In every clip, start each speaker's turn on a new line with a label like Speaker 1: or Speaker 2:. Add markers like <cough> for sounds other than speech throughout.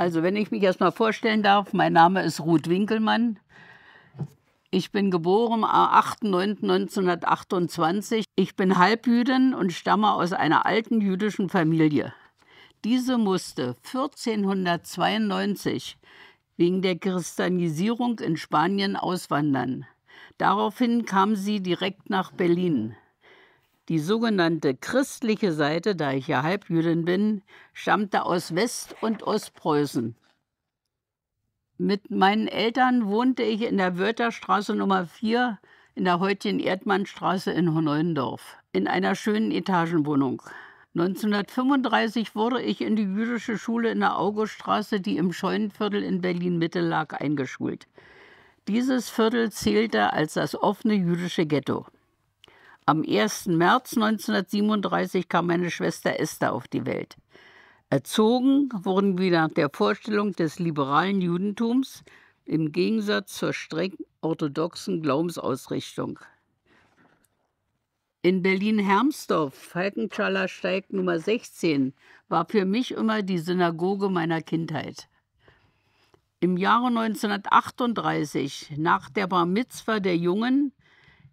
Speaker 1: Also wenn ich mich erstmal vorstellen darf, mein Name ist Ruth Winkelmann. Ich bin geboren äh, am 8.9.1928. Ich bin Halbjüdin und stamme aus einer alten jüdischen Familie. Diese musste 1492 wegen der Christianisierung in Spanien auswandern. Daraufhin kam sie direkt nach Berlin. Die sogenannte christliche Seite, da ich ja Halbjüdin bin, stammte aus West- und Ostpreußen. Mit meinen Eltern wohnte ich in der Wörtherstraße Nummer 4 in der heutigen Erdmannstraße in Honeuendorf, in einer schönen Etagenwohnung. 1935 wurde ich in die jüdische Schule in der Auguststraße, die im Scheunenviertel in Berlin-Mitte lag, eingeschult. Dieses Viertel zählte als das offene jüdische Ghetto. Am 1. März 1937 kam meine Schwester Esther auf die Welt. Erzogen wurden wir nach der Vorstellung des liberalen Judentums im Gegensatz zur streng orthodoxen Glaubensausrichtung. In Berlin-Hermsdorf, Falkenthaler Steig Nummer 16, war für mich immer die Synagoge meiner Kindheit. Im Jahre 1938, nach der Bar Mitzvah der Jungen,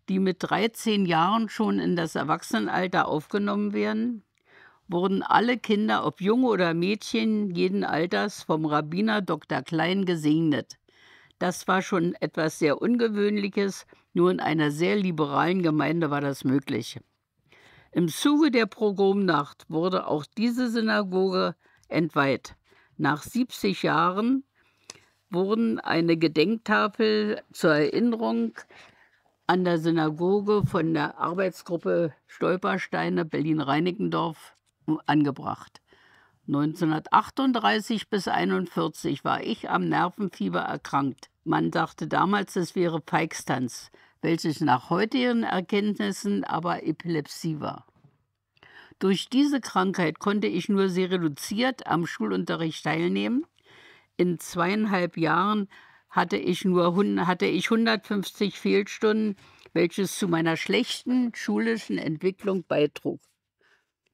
Speaker 1: die mit 13 Jahren schon in das Erwachsenenalter aufgenommen werden, wurden alle Kinder, ob Junge oder Mädchen jeden Alters, vom Rabbiner Dr. Klein gesegnet. Das war schon etwas sehr Ungewöhnliches, nur in einer sehr liberalen Gemeinde war das möglich. Im Zuge der Progromnacht wurde auch diese Synagoge entweiht. Nach 70 Jahren wurden eine Gedenktafel zur Erinnerung an der Synagoge von der Arbeitsgruppe Stolpersteine Berlin-Reinickendorf äh, angebracht. 1938 bis 1941 war ich am Nervenfieber erkrankt. Man dachte damals, es wäre Feigstanz, welches nach heutigen Erkenntnissen aber Epilepsie war. Durch diese Krankheit konnte ich nur sehr reduziert am Schulunterricht teilnehmen. In zweieinhalb Jahren hatte ich nur hatte ich 150 Fehlstunden, welches zu meiner schlechten schulischen Entwicklung beitrug.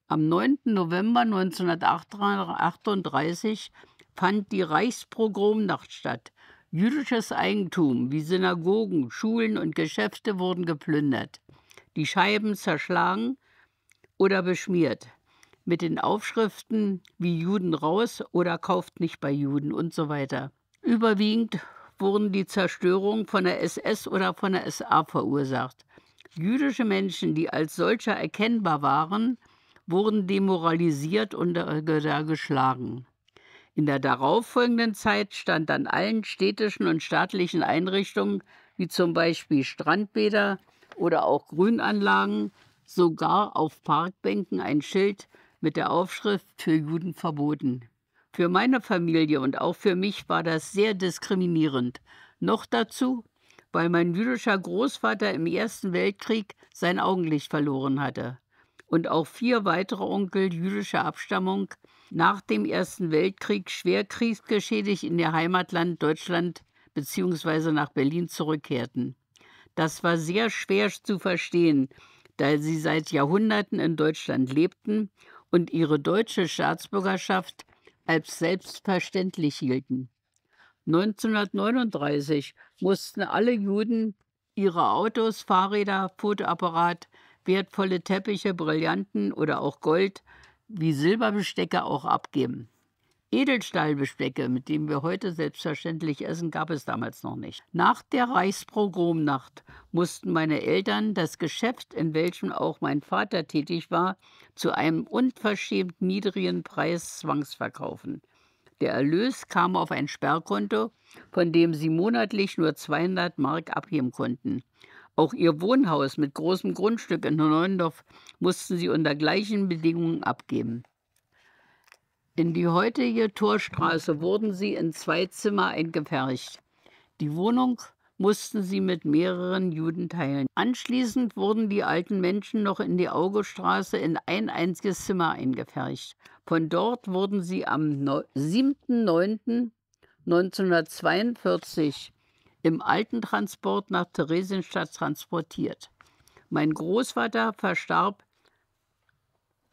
Speaker 1: Am 9. November 1938 fand die Reichspogromnacht statt. Jüdisches Eigentum wie Synagogen, Schulen und Geschäfte wurden geplündert, die Scheiben zerschlagen oder beschmiert mit den Aufschriften wie Juden raus oder kauft nicht bei Juden und so weiter. Überwiegend wurden die Zerstörungen von der SS oder von der SA verursacht. Jüdische Menschen, die als solcher erkennbar waren, wurden demoralisiert und äh, geschlagen. In der darauffolgenden Zeit stand an allen städtischen und staatlichen Einrichtungen, wie zum Beispiel Strandbäder oder auch Grünanlagen, sogar auf Parkbänken ein Schild mit der Aufschrift für Juden verboten. Für meine Familie und auch für mich war das sehr diskriminierend. Noch dazu, weil mein jüdischer Großvater im Ersten Weltkrieg sein Augenlicht verloren hatte und auch vier weitere Onkel jüdischer Abstammung nach dem Ersten Weltkrieg schwer kriegsgeschädigt in ihr Heimatland Deutschland bzw. nach Berlin zurückkehrten. Das war sehr schwer zu verstehen, da sie seit Jahrhunderten in Deutschland lebten und ihre deutsche Staatsbürgerschaft als selbstverständlich hielten. 1939 mussten alle Juden ihre Autos, Fahrräder, Fotoapparat, wertvolle Teppiche, Brillanten oder auch Gold wie Silberbestecke auch abgeben. Edelstahlbestecke, mit denen wir heute selbstverständlich essen, gab es damals noch nicht. Nach der Reichsprogromnacht mussten meine Eltern das Geschäft, in welchem auch mein Vater tätig war, zu einem unverschämt niedrigen Preis zwangsverkaufen. Der Erlös kam auf ein Sperrkonto, von dem sie monatlich nur 200 Mark abheben konnten. Auch ihr Wohnhaus mit großem Grundstück in Neuendorf mussten sie unter gleichen Bedingungen abgeben. In die heutige Torstraße wurden sie in zwei Zimmer eingepfercht. Die Wohnung mussten sie mit mehreren Juden teilen. Anschließend wurden die alten Menschen noch in die Augestraße in ein einziges Zimmer eingepfercht. Von dort wurden sie am 7.9.1942 im alten Transport nach Theresienstadt transportiert. Mein Großvater verstarb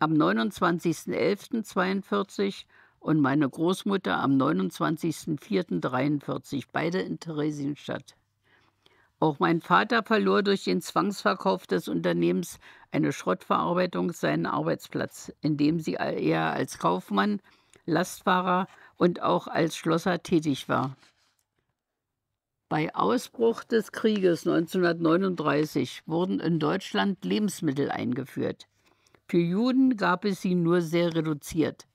Speaker 1: am 29.11.42 und meine Großmutter am 29.04.43, beide in Theresienstadt. Auch mein Vater verlor durch den Zwangsverkauf des Unternehmens eine Schrottverarbeitung seinen Arbeitsplatz, in dem sie eher als Kaufmann, Lastfahrer und auch als Schlosser tätig war. Bei Ausbruch des Krieges 1939 wurden in Deutschland Lebensmittel eingeführt. Für Juden gab es sie nur sehr reduziert.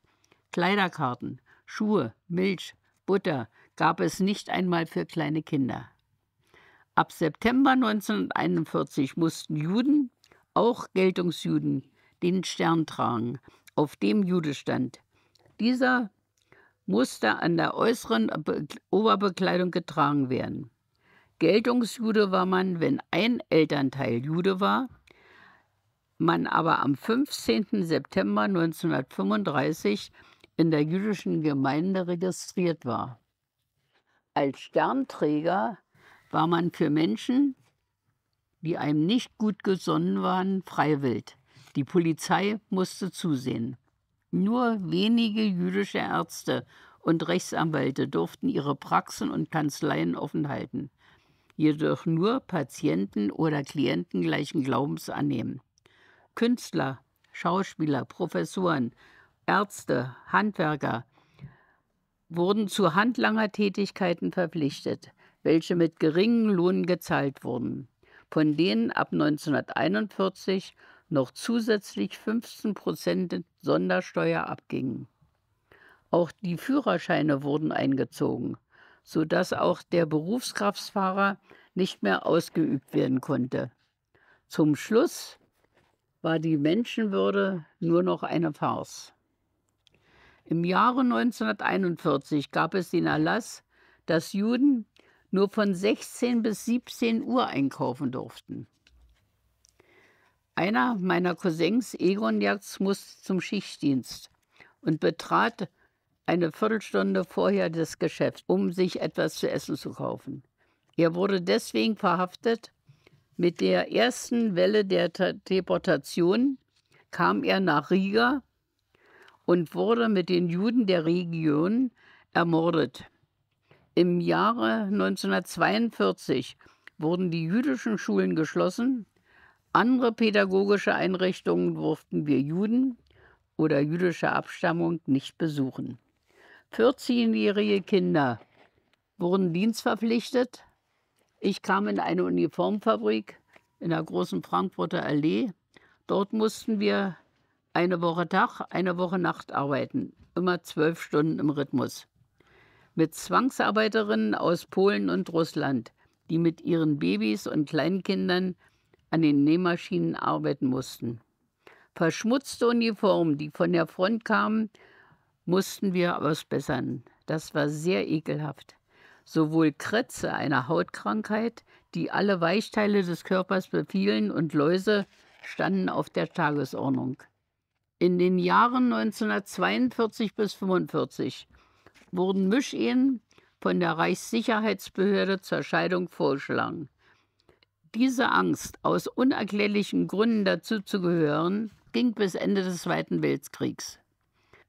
Speaker 1: Kleiderkarten, Schuhe, Milch, Butter gab es nicht einmal für kleine Kinder. Ab September 1941 mussten Juden, auch Geltungsjuden, den Stern tragen, auf dem Jude stand. Dieser musste an der äußeren Oberbekleidung getragen werden. Geltungsjude war man, wenn ein Elternteil Jude war man aber am 15. September 1935 in der jüdischen Gemeinde registriert war. Als Sternträger war man für Menschen, die einem nicht gut gesonnen waren, freiwillig. Die Polizei musste zusehen. Nur wenige jüdische Ärzte und Rechtsanwälte durften ihre Praxen und Kanzleien offen halten, jedoch nur Patienten oder Klienten gleichen Glaubens annehmen. Künstler, Schauspieler, Professoren, Ärzte, Handwerker wurden zu Handlangertätigkeiten verpflichtet, welche mit geringen Lohn gezahlt wurden, von denen ab 1941 noch zusätzlich 15 Prozent Sondersteuer abgingen. Auch die Führerscheine wurden eingezogen, sodass auch der Berufskraftfahrer nicht mehr ausgeübt werden konnte. Zum Schluss war die Menschenwürde nur noch eine Farce. Im Jahre 1941 gab es den Erlass, dass Juden nur von 16 bis 17 Uhr einkaufen durften. Einer meiner Cousins, Egon Jax, musste zum Schichtdienst und betrat eine Viertelstunde vorher das Geschäft, um sich etwas zu essen zu kaufen. Er wurde deswegen verhaftet mit der ersten Welle der Deportation kam er nach Riga und wurde mit den Juden der Region ermordet. Im Jahre 1942 wurden die jüdischen Schulen geschlossen, andere pädagogische Einrichtungen durften wir Juden oder jüdischer Abstammung nicht besuchen. 14-jährige Kinder wurden dienstverpflichtet ich kam in eine Uniformfabrik in der großen Frankfurter Allee. Dort mussten wir eine Woche Tag, eine Woche Nacht arbeiten, immer zwölf Stunden im Rhythmus. Mit Zwangsarbeiterinnen aus Polen und Russland, die mit ihren Babys und Kleinkindern an den Nähmaschinen arbeiten mussten. Verschmutzte Uniformen, die von der Front kamen, mussten wir ausbessern. Das war sehr ekelhaft sowohl Kretze, eine Hautkrankheit, die alle Weichteile des Körpers befielen, und Läuse standen auf der Tagesordnung. In den Jahren 1942 bis 1945 wurden Mischehen von der Reichssicherheitsbehörde zur Scheidung vorgeschlagen. Diese Angst, aus unerklärlichen Gründen dazu zu gehören, ging bis Ende des Zweiten Weltkriegs.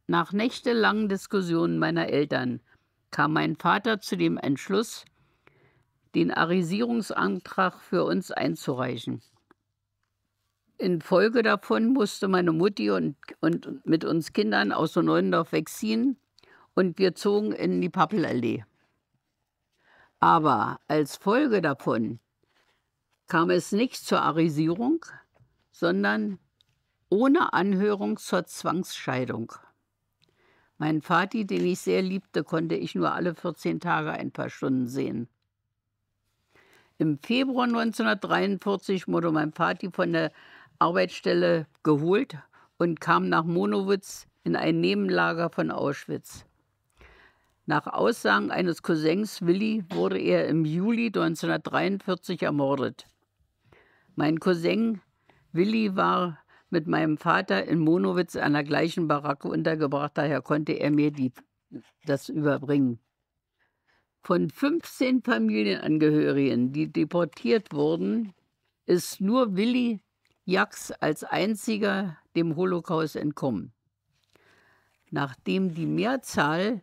Speaker 1: Nach nächtelangen Diskussionen meiner Eltern kam mein Vater zu dem Entschluss, den Arisierungsantrag für uns einzureichen. Infolge davon musste meine Mutti und, und mit uns Kindern aus so Neundorf wegziehen und wir zogen in die Pappelallee. Aber als Folge davon kam es nicht zur Arisierung, sondern ohne Anhörung zur Zwangsscheidung. Mein Vati, den ich sehr liebte, konnte ich nur alle 14 Tage ein paar Stunden sehen. Im Februar 1943 wurde mein Vati von der Arbeitsstelle geholt und kam nach Monowitz in ein Nebenlager von Auschwitz. Nach Aussagen eines Cousins Willi wurde er im Juli 1943 ermordet. Mein Cousin Willi war mit meinem Vater in Monowitz an der gleichen Baracke untergebracht. Daher konnte er mir die, das überbringen. Von 15 Familienangehörigen, die deportiert wurden, ist nur Willi Jax als einziger dem Holocaust entkommen. Nachdem die Mehrzahl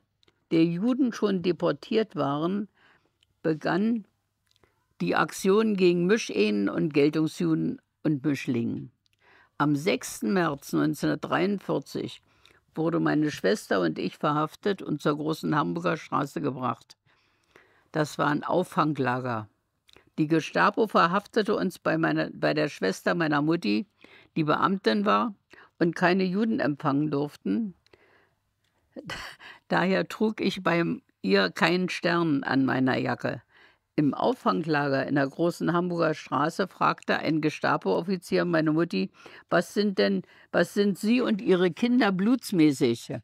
Speaker 1: der Juden schon deportiert waren, begann die Aktion gegen Mischehen und Geltungsjuden und Mischlingen. Am 6. März 1943 wurde meine Schwester und ich verhaftet und zur großen Hamburger Straße gebracht. Das war ein Auffanglager. Die Gestapo verhaftete uns bei, meiner, bei der Schwester meiner Mutti, die Beamtin war und keine Juden empfangen durften. <laughs> Daher trug ich bei ihr keinen Stern an meiner Jacke. Im Auffanglager in der großen Hamburger Straße fragte ein Gestapo-Offizier meine Mutti, was sind denn, was sind Sie und Ihre Kinder blutsmäßig?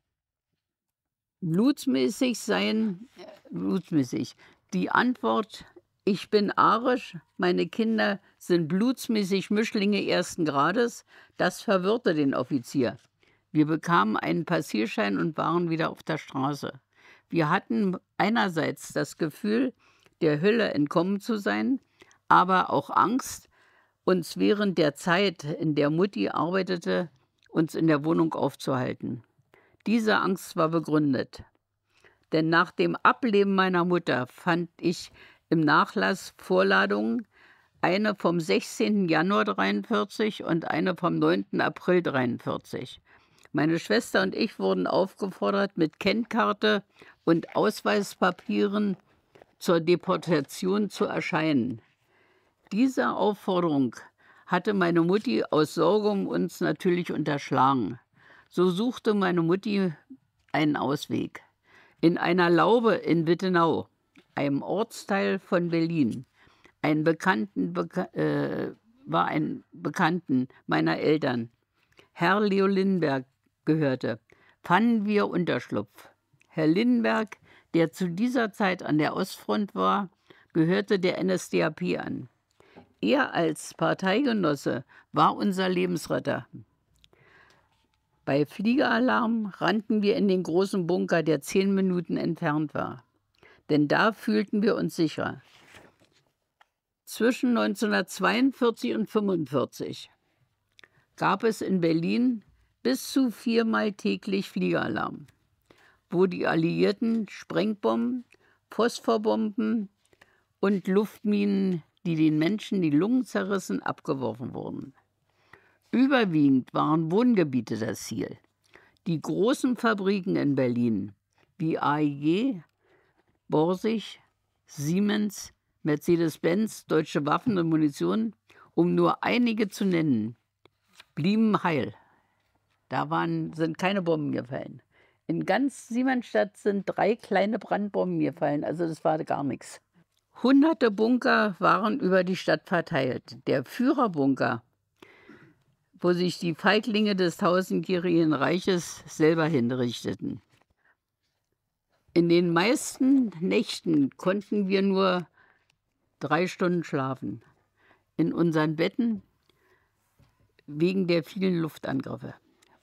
Speaker 1: Blutsmäßig seien, äh, blutsmäßig. Die Antwort, ich bin arisch, meine Kinder sind blutsmäßig Mischlinge ersten Grades, das verwirrte den Offizier. Wir bekamen einen Passierschein und waren wieder auf der Straße. Wir hatten einerseits das Gefühl, der Hölle entkommen zu sein, aber auch Angst, uns während der Zeit, in der Mutti arbeitete, uns in der Wohnung aufzuhalten. Diese Angst war begründet. Denn nach dem Ableben meiner Mutter fand ich im Nachlass Vorladungen, eine vom 16. Januar 1943 und eine vom 9. April 1943. Meine Schwester und ich wurden aufgefordert, mit Kennkarte und Ausweispapieren zur Deportation zu erscheinen. Diese Aufforderung hatte meine Mutti aus Sorge um uns natürlich unterschlagen. So suchte meine Mutti einen Ausweg. In einer Laube in Wittenau, einem Ortsteil von Berlin, einen Bekannten, äh, war ein Bekannten meiner Eltern, Herr Leo Lindberg, gehörte, fanden wir Unterschlupf. Herr Lindberg der zu dieser Zeit an der Ostfront war, gehörte der NSDAP an. Er als Parteigenosse war unser Lebensretter. Bei Fliegeralarm rannten wir in den großen Bunker, der zehn Minuten entfernt war. Denn da fühlten wir uns sicher. Zwischen 1942 und 1945 gab es in Berlin bis zu viermal täglich Fliegeralarm wo die Alliierten Sprengbomben, Phosphorbomben und Luftminen, die den Menschen die Lungen zerrissen, abgeworfen wurden. Überwiegend waren Wohngebiete das Ziel. Die großen Fabriken in Berlin, wie AEG, Borsig, Siemens, Mercedes-Benz, deutsche Waffen und Munition, um nur einige zu nennen, blieben heil. Da waren, sind keine Bomben gefallen. In ganz Siemensstadt sind drei kleine Brandbomben gefallen, also das war gar nichts. Hunderte Bunker waren über die Stadt verteilt. Der Führerbunker, wo sich die Feiglinge des tausendjährigen Reiches selber hinrichteten. In den meisten Nächten konnten wir nur drei Stunden schlafen. In unseren Betten wegen der vielen Luftangriffe.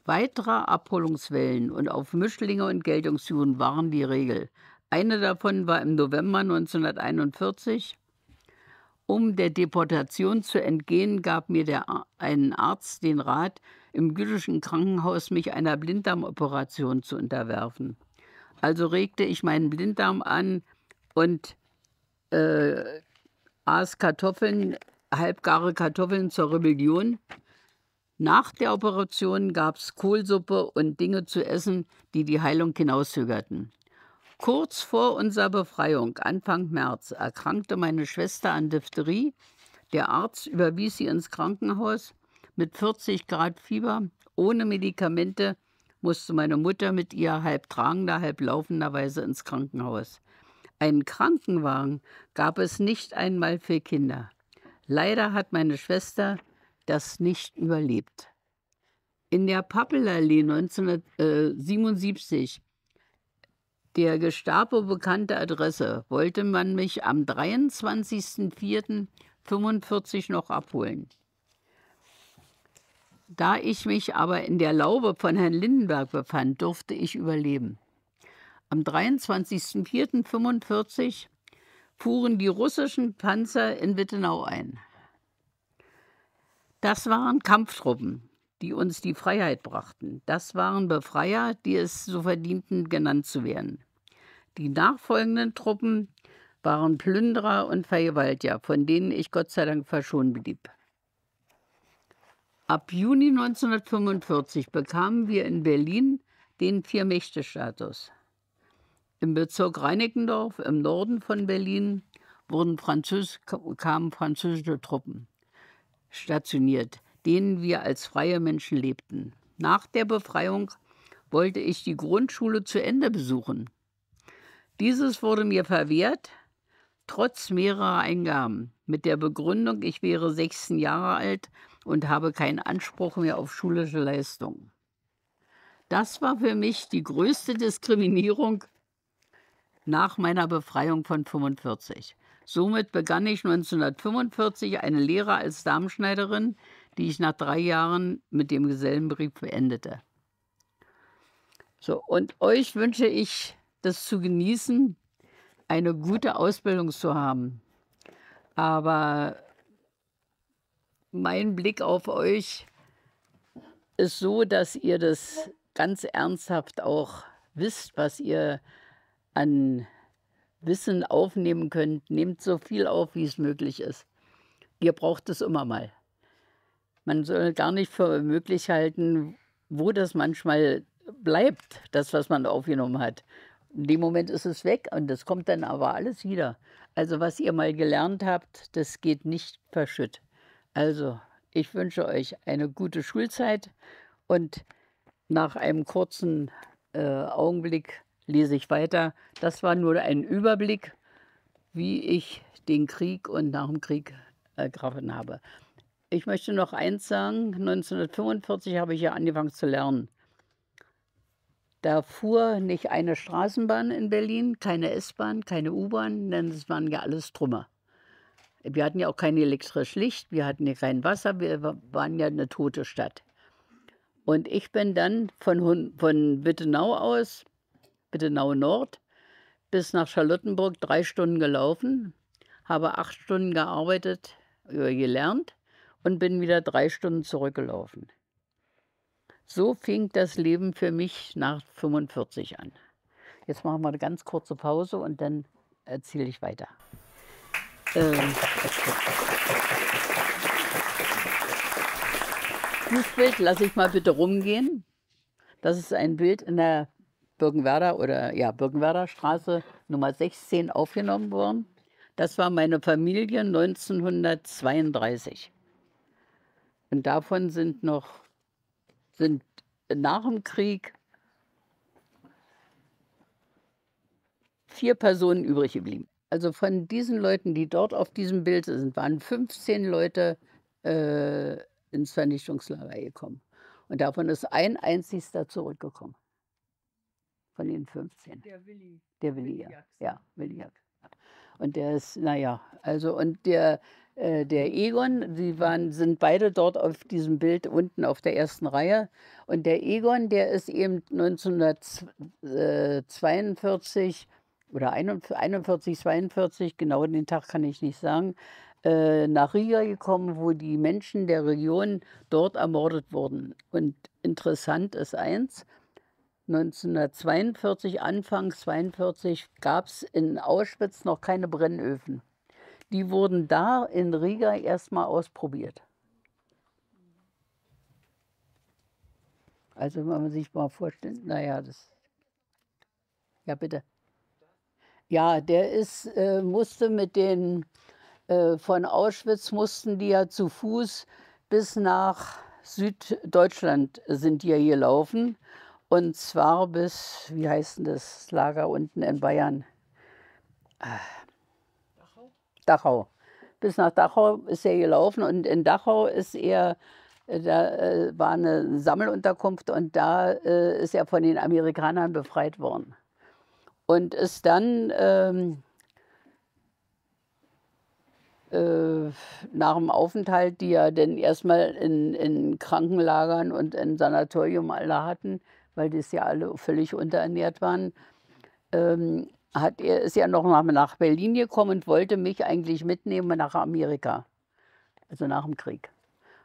Speaker 1: Weitere Abholungswellen und auf Mischlinge und Geltungstouren waren die Regel. Eine davon war im November 1941. Um der Deportation zu entgehen, gab mir der, ein Arzt den Rat, im jüdischen Krankenhaus mich einer Blinddarmoperation zu unterwerfen. Also regte ich meinen Blinddarm an und äh, aß Kartoffeln, halbgare Kartoffeln zur Rebellion nach der Operation gab es Kohlsuppe und Dinge zu essen, die die Heilung hinauszögerten. Kurz vor unserer Befreiung, Anfang März, erkrankte meine Schwester an Diphtherie. Der Arzt überwies sie ins Krankenhaus. Mit 40 Grad Fieber, ohne Medikamente, musste meine Mutter mit ihr halb tragender, halb laufenderweise ins Krankenhaus. Einen Krankenwagen gab es nicht einmal für Kinder. Leider hat meine Schwester das nicht überlebt. In der Pappelallee 1977, der Gestapo bekannte Adresse, wollte man mich am 23.04.45 noch abholen. Da ich mich aber in der Laube von Herrn Lindenberg befand, durfte ich überleben. Am 23.04.45 fuhren die russischen Panzer in Wittenau ein. Das waren Kampftruppen, die uns die Freiheit brachten. Das waren Befreier, die es so verdienten, genannt zu werden. Die nachfolgenden Truppen waren Plünderer und Vergewaltiger, von denen ich Gott sei Dank verschont blieb. Ab Juni 1945 bekamen wir in Berlin den Vier-Mächte-Status. Im Bezirk Reinickendorf im Norden von Berlin wurden Französ kamen französische Truppen stationiert, denen wir als freie Menschen lebten. Nach der Befreiung wollte ich die Grundschule zu Ende besuchen. Dieses wurde mir verwehrt, trotz mehrerer Eingaben, mit der Begründung, ich wäre 16 Jahre alt und habe keinen Anspruch mehr auf schulische Leistung. Das war für mich die größte Diskriminierung nach meiner Befreiung von 1945. Somit begann ich 1945 eine Lehre als Darmschneiderin, die ich nach drei Jahren mit dem Gesellenbrief beendete. So, und euch wünsche ich, das zu genießen, eine gute Ausbildung zu haben. Aber mein Blick auf euch ist so, dass ihr das ganz ernsthaft auch wisst, was ihr an Wissen aufnehmen könnt. Nehmt so viel auf, wie es möglich ist. Ihr braucht es immer mal. Man soll gar nicht für möglich halten, wo das manchmal bleibt, das, was man aufgenommen hat. In dem Moment ist es weg und das kommt dann aber alles wieder. Also was ihr mal gelernt habt, das geht nicht verschütt. Also ich wünsche euch eine gute Schulzeit und nach einem kurzen äh, Augenblick lese ich weiter. Das war nur ein Überblick, wie ich den Krieg und nach dem Krieg ergriffen habe. Ich möchte noch eins sagen, 1945 habe ich ja angefangen zu lernen. Da fuhr nicht eine Straßenbahn in Berlin, keine S-Bahn, keine U-Bahn, denn es waren ja alles Trümmer. Wir hatten ja auch kein elektrisches Licht, wir hatten ja kein Wasser, wir waren ja eine tote Stadt. Und ich bin dann von, von Wittenau aus Wittenau Nord bis nach Charlottenburg drei Stunden gelaufen, habe acht Stunden gearbeitet, gelernt und bin wieder drei Stunden zurückgelaufen. So fing das Leben für mich nach 45 an. Jetzt machen wir eine ganz kurze Pause und dann erzähle ich weiter. Ähm, Dieses Bild lasse ich mal bitte rumgehen. Das ist ein Bild in der Birkenwerder oder ja, Birkenwerder Straße Nummer 16 aufgenommen worden. Das war meine Familie 1932. Und davon sind noch, sind nach dem Krieg vier Personen übrig geblieben. Also von diesen Leuten, die dort auf diesem Bild sind, waren 15 Leute äh, ins Vernichtungslager gekommen. Und davon ist ein einzigster zurückgekommen von den 15. Der Willi. Der Willi, ja. ja Willi Und der ist, naja, also und der, äh, der Egon, die waren, sind beide dort auf diesem Bild unten auf der ersten Reihe. Und der Egon, der ist eben 1942 äh, oder 41, 42, genau den Tag kann ich nicht sagen, äh, nach Riga gekommen, wo die Menschen der Region dort ermordet wurden. Und interessant ist eins, 1942, Anfang 1942, gab es in Auschwitz noch keine Brennöfen. Die wurden da in Riga erstmal ausprobiert. Also wenn man sich mal vorstellt, naja, das... Ja, bitte. Ja, der ist, äh, musste mit den, äh, von Auschwitz mussten die ja zu Fuß bis nach Süddeutschland sind die ja hier laufen. Und zwar bis, wie heißt denn das Lager unten in Bayern? Dachau. Dachau. Bis nach Dachau ist er gelaufen und in Dachau ist er, äh, da äh, war eine Sammelunterkunft und da äh, ist er von den Amerikanern befreit worden. Und ist dann ähm, äh, nach dem Aufenthalt, die er denn erstmal in, in Krankenlagern und in Sanatorium alle hatten, weil das ja alle völlig unterernährt waren, ähm, hat er, ist ja nochmal nach Berlin gekommen und wollte mich eigentlich mitnehmen nach Amerika, also nach dem Krieg.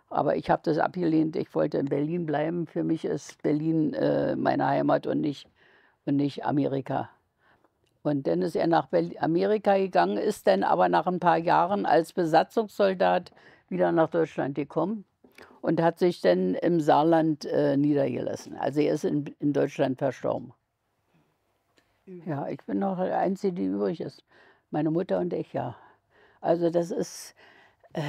Speaker 1: Aber ich habe das abgelehnt, ich wollte in Berlin bleiben. Für mich ist Berlin äh, meine Heimat und nicht, und nicht Amerika. Und dann ist er nach Amerika gegangen, ist dann aber nach ein paar Jahren als Besatzungssoldat wieder nach Deutschland gekommen und hat sich dann im Saarland äh, niedergelassen. Also er ist in, in Deutschland verstorben. Ja, ich bin noch der Einzige, die übrig ist. Meine Mutter und ich, ja. Also das ist äh,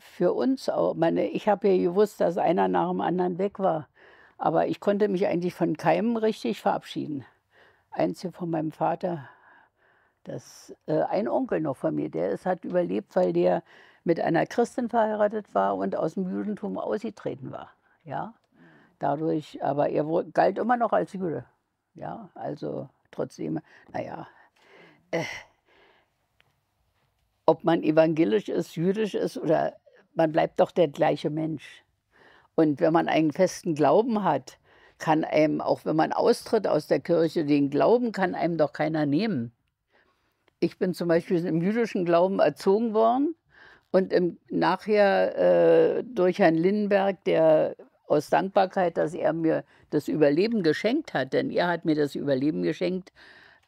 Speaker 1: für uns auch. Meine, ich habe ja gewusst, dass einer nach dem anderen weg war. Aber ich konnte mich eigentlich von keinem richtig verabschieden. Einzige von meinem Vater. Das, äh, ein Onkel noch von mir, der ist, hat überlebt, weil der mit einer Christin verheiratet war und aus dem Judentum ausgetreten war. Ja, dadurch, aber er galt immer noch als Jude. Ja, also trotzdem, naja, äh, ob man evangelisch ist, jüdisch ist oder man bleibt doch der gleiche Mensch. Und wenn man einen festen Glauben hat, kann einem, auch wenn man austritt aus der Kirche, den Glauben kann einem doch keiner nehmen. Ich bin zum Beispiel im jüdischen Glauben erzogen worden und im, nachher äh, durch Herrn Lindenberg, der aus Dankbarkeit, dass er mir das Überleben geschenkt hat, denn er hat mir das Überleben geschenkt,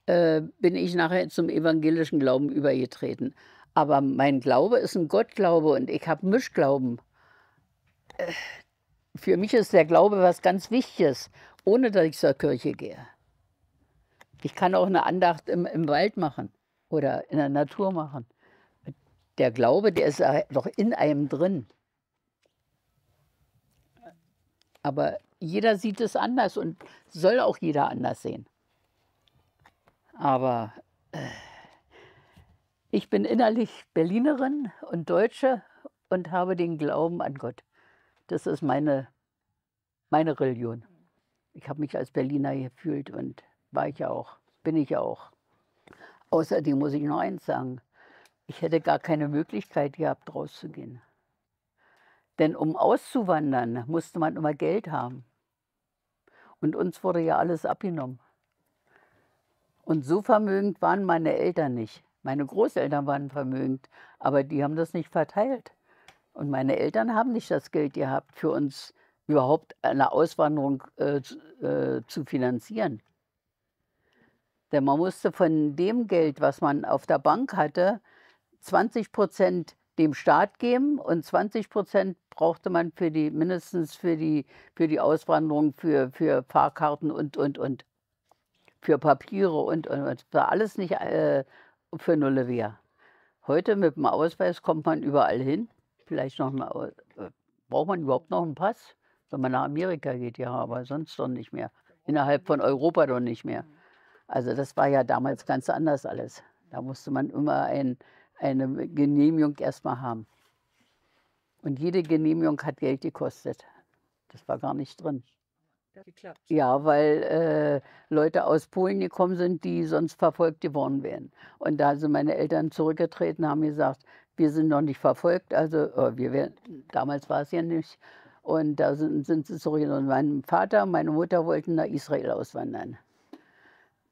Speaker 1: äh, bin ich nachher zum evangelischen Glauben übergetreten. Aber mein Glaube ist ein Gottglaube und ich habe Mischglauben. Äh, für mich ist der Glaube was ganz Wichtiges, ohne dass ich zur Kirche gehe. Ich kann auch eine Andacht im, im Wald machen oder in der Natur machen der Glaube, der ist doch in einem drin. Aber jeder sieht es anders und soll auch jeder anders sehen. Aber äh, ich bin innerlich Berlinerin und Deutsche und habe den Glauben an Gott. Das ist meine, meine Religion. Ich habe mich als Berliner gefühlt und war ich ja auch, bin ich ja auch. Außerdem muss ich noch eins sagen ich hätte gar keine Möglichkeit gehabt, rauszugehen. Denn um auszuwandern, musste man immer Geld haben. Und uns wurde ja alles abgenommen. Und so vermögend waren meine Eltern nicht. Meine Großeltern waren vermögend, aber die haben das nicht verteilt. Und meine Eltern haben nicht das Geld gehabt, für uns überhaupt eine Auswanderung äh, zu äh, finanzieren. Denn man musste von dem Geld, was man auf der Bank hatte, 20 Prozent dem Staat geben und 20 Prozent brauchte man für die, mindestens für die, für die Auswanderung, für, für Fahrkarten und, und, und. Für Papiere und, und, und. War alles nicht äh, für Nullevia. Heute mit dem Ausweis kommt man überall hin. Vielleicht noch ein, äh, braucht man überhaupt noch einen Pass, wenn man nach Amerika geht, ja, aber sonst doch nicht mehr. Innerhalb von Europa doch nicht mehr. Also das war ja damals ganz anders alles. Da musste man immer einen eine Genehmigung erstmal haben. Und jede Genehmigung hat Geld gekostet. Das war gar nicht drin. Geklappt. Ja, weil äh, Leute aus Polen gekommen sind, die sonst verfolgt geworden wären. Und da sind meine Eltern zurückgetreten, haben gesagt, wir sind noch nicht verfolgt, also äh, wir werden, damals war es ja nicht. Und da sind, sind sie zurückgetreten. Und mein Vater meine Mutter wollten nach Israel auswandern.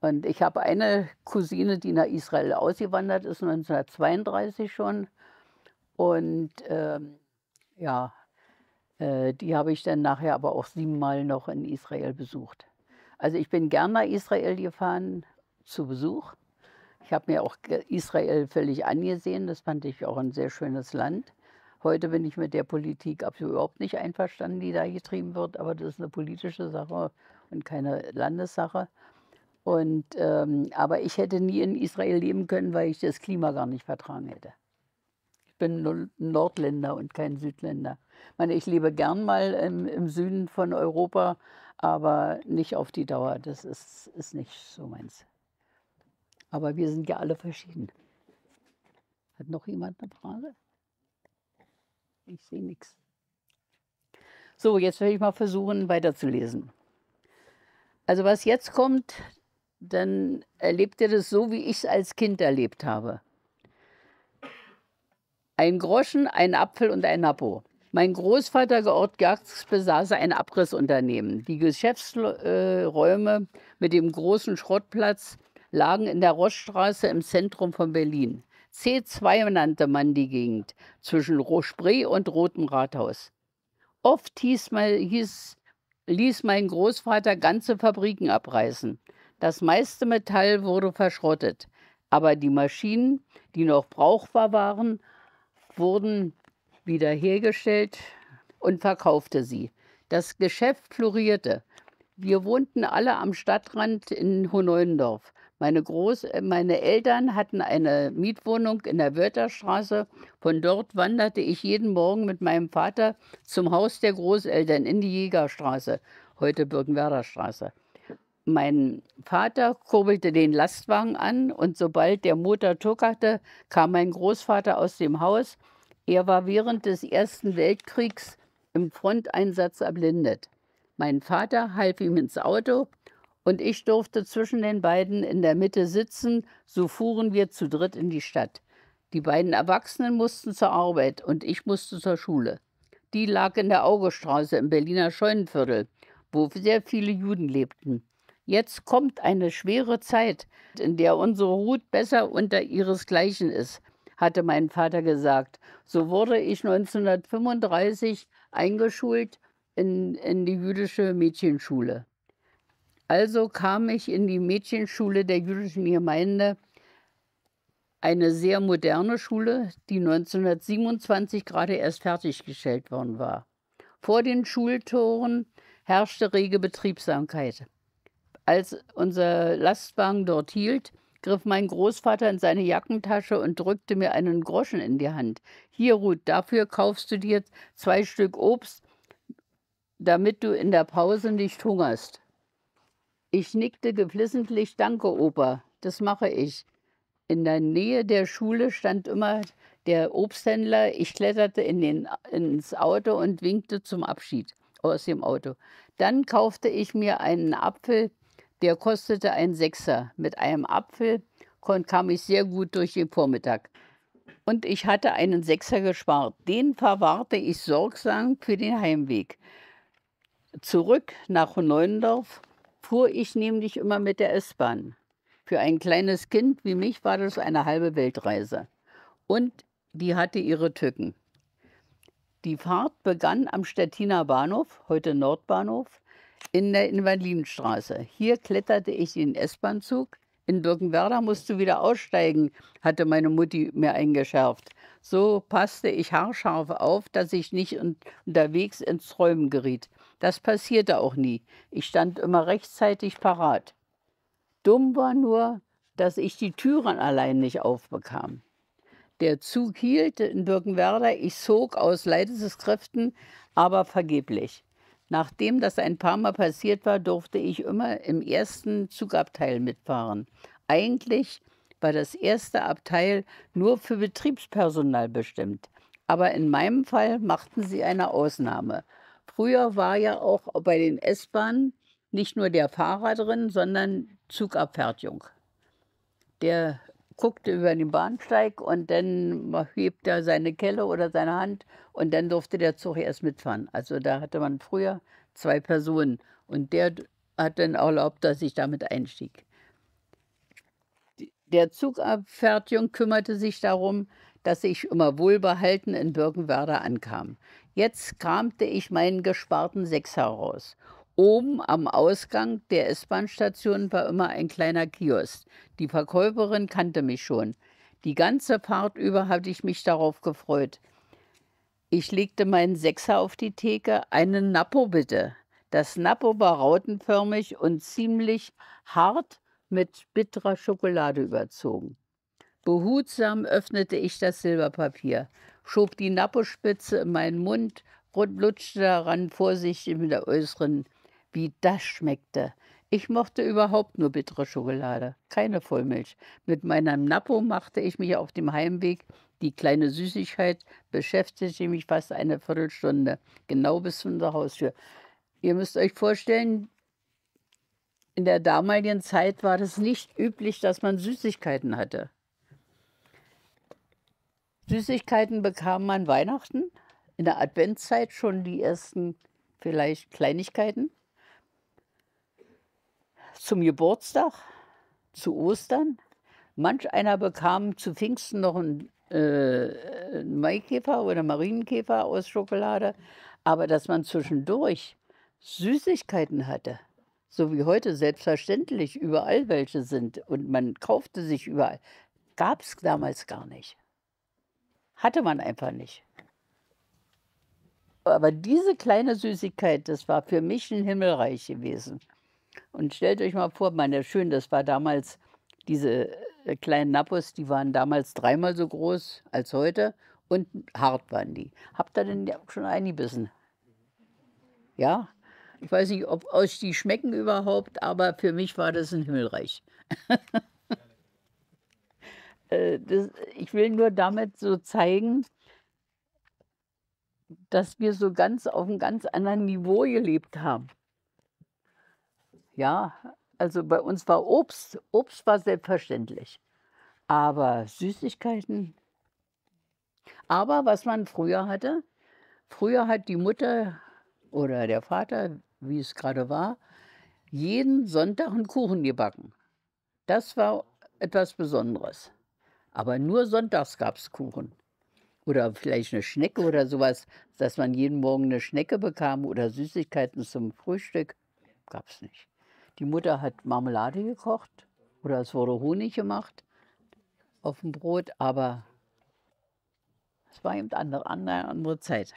Speaker 1: Und ich habe eine Cousine, die nach Israel ausgewandert ist, 1932 schon. Und ähm, ja, äh, die habe ich dann nachher aber auch siebenmal noch in Israel besucht. Also ich bin gern nach Israel gefahren zu Besuch. Ich habe mir auch Israel völlig angesehen. Das fand ich auch ein sehr schönes Land. Heute bin ich mit der Politik absolut überhaupt nicht einverstanden, die da getrieben wird, aber das ist eine politische Sache und keine Landessache. Und, ähm, aber ich hätte nie in Israel leben können, weil ich das Klima gar nicht vertragen hätte. Ich bin Nordländer und kein Südländer. Ich meine, ich lebe gern mal im, im Süden von Europa, aber nicht auf die Dauer. Das ist, ist nicht so meins. Aber wir sind ja alle verschieden. Hat noch jemand eine Frage? Ich sehe nichts. So, jetzt werde ich mal versuchen, weiterzulesen. Also was jetzt kommt, dann erlebt er das so, wie ich es als Kind erlebt habe. Ein Groschen, ein Apfel und ein Nappo. Mein Großvater Georg Gerz besaß ein Abrissunternehmen. Die Geschäftsräume mit dem großen Schrottplatz lagen in der Rossstraße im Zentrum von Berlin. C2 nannte man die Gegend zwischen Spree und Rotem Rathaus. Oft hieß, hieß, ließ mein Großvater ganze Fabriken abreißen, das meiste Metall wurde verschrottet, aber die Maschinen, die noch brauchbar waren, wurden wiederhergestellt und verkaufte sie. Das Geschäft florierte. Wir wohnten alle am Stadtrand in Hohneuendorf. Meine, Groß meine Eltern hatten eine Mietwohnung in der Wörtherstraße. Von dort wanderte ich jeden Morgen mit meinem Vater zum Haus der Großeltern in die Jägerstraße, heute Birkenwerderstraße. Mein Vater kurbelte den Lastwagen an und sobald der Motor tuckerte, kam mein Großvater aus dem Haus. Er war während des Ersten Weltkriegs im Fronteinsatz erblindet. Mein Vater half ihm ins Auto und ich durfte zwischen den beiden in der Mitte sitzen, so fuhren wir zu dritt in die Stadt. Die beiden Erwachsenen mussten zur Arbeit und ich musste zur Schule. Die lag in der Augestraße im Berliner Scheunenviertel, wo sehr viele Juden lebten. Jetzt kommt eine schwere Zeit, in der unsere Hut besser unter ihresgleichen ist, hatte mein Vater gesagt. So wurde ich 1935 eingeschult in, in die jüdische Mädchenschule. Also kam ich in die Mädchenschule der jüdischen Gemeinde, eine sehr moderne Schule, die 1927 gerade erst fertiggestellt worden war. Vor den Schultoren herrschte rege Betriebsamkeit. Als unser Lastwagen dort hielt, griff mein Großvater in seine Jackentasche und drückte mir einen Groschen in die Hand. Hier, Ruth, dafür kaufst du dir zwei Stück Obst, damit du in der Pause nicht hungerst. Ich nickte geflissentlich Danke, Opa, das mache ich. In der Nähe der Schule stand immer der Obsthändler. Ich kletterte in den, ins Auto und winkte zum Abschied aus dem Auto. Dann kaufte ich mir einen Apfel der kostete einen Sechser. Mit einem Apfel kam ich sehr gut durch den Vormittag. Und ich hatte einen Sechser gespart. Den verwahrte ich sorgsam für den Heimweg. Zurück nach Neuendorf fuhr ich nämlich immer mit der S-Bahn. Für ein kleines Kind wie mich war das eine halbe Weltreise. Und die hatte ihre Tücken. Die Fahrt begann am Stettiner Bahnhof, heute Nordbahnhof, in der Invalidenstraße. Hier kletterte ich in den S-Bahn-Zug. In Birkenwerder musst du wieder aussteigen, hatte meine Mutti mir eingeschärft. So passte ich haarscharf auf, dass ich nicht unterwegs ins Träumen geriet. Das passierte auch nie. Ich stand immer rechtzeitig parat. Dumm war nur, dass ich die Türen allein nicht aufbekam. Der Zug hielt in Birkenwerder. Ich zog aus Leidenschaftskräften, aber vergeblich. Nachdem das ein paar Mal passiert war, durfte ich immer im ersten Zugabteil mitfahren. Eigentlich war das erste Abteil nur für Betriebspersonal bestimmt. Aber in meinem Fall machten sie eine Ausnahme. Früher war ja auch bei den S-Bahnen nicht nur der Fahrer drin, sondern Zugabfertigung. Der guckte über den Bahnsteig und dann hebt er seine Kelle oder seine Hand und dann durfte der Zug erst mitfahren. Also da hatte man früher zwei Personen und der hat dann erlaubt, dass ich damit einstieg. Der Zugabfertigung kümmerte sich darum, dass ich immer wohlbehalten in Birkenwerder ankam. Jetzt kramte ich meinen gesparten Sechs heraus Oben am Ausgang der S-Bahn-Station war immer ein kleiner Kiosk. Die Verkäuferin kannte mich schon. Die ganze Fahrt über hatte ich mich darauf gefreut. Ich legte meinen Sechser auf die Theke, einen Nappo bitte. Das Nappo war rautenförmig und ziemlich hart mit bitterer Schokolade überzogen. Behutsam öffnete ich das Silberpapier, schob die Nappospitze in meinen Mund und lutschte daran vorsichtig mit der äußeren wie das schmeckte. Ich mochte überhaupt nur bittere Schokolade, keine Vollmilch. Mit meinem Nappo machte ich mich auf dem Heimweg. Die kleine Süßigkeit beschäftigte mich fast eine Viertelstunde, genau bis zu unserer Haustür. Ihr müsst euch vorstellen, in der damaligen Zeit war es nicht üblich, dass man Süßigkeiten hatte. Süßigkeiten bekam man Weihnachten, in der Adventszeit schon die ersten vielleicht Kleinigkeiten zum Geburtstag, zu Ostern. Manch einer bekam zu Pfingsten noch einen, äh, Maikäfer oder Marienkäfer aus Schokolade. Aber dass man zwischendurch Süßigkeiten hatte, so wie heute selbstverständlich überall welche sind und man kaufte sich überall, gab es damals gar nicht. Hatte man einfach nicht. Aber diese kleine Süßigkeit, das war für mich ein Himmelreich gewesen. Und stellt euch mal vor, meine schön, das war damals diese äh, kleinen Nappos, die waren damals dreimal so groß als heute und hart waren die. Habt ihr denn schon eingebissen? Ja? Ich weiß nicht, ob euch die schmecken überhaupt, aber für mich war das ein Himmelreich. <laughs> Äh, das, ich will nur damit so zeigen, dass wir so ganz auf einem ganz anderen Niveau gelebt haben. Ja, also bei uns war Obst, Obst war selbstverständlich. Aber Süßigkeiten. Aber was man früher hatte, früher hat die Mutter oder der Vater, wie es gerade war, jeden Sonntag einen Kuchen gebacken. Das war etwas Besonderes. Aber nur sonntags gab es Kuchen. Oder vielleicht eine Schnecke oder sowas, dass man jeden Morgen eine Schnecke bekam oder Süßigkeiten zum Frühstück. Gab es nicht. Die Mutter hat Marmelade gekocht oder es wurde Honig gemacht auf dem Brot, aber es war eben andere, andere, andere Zeit.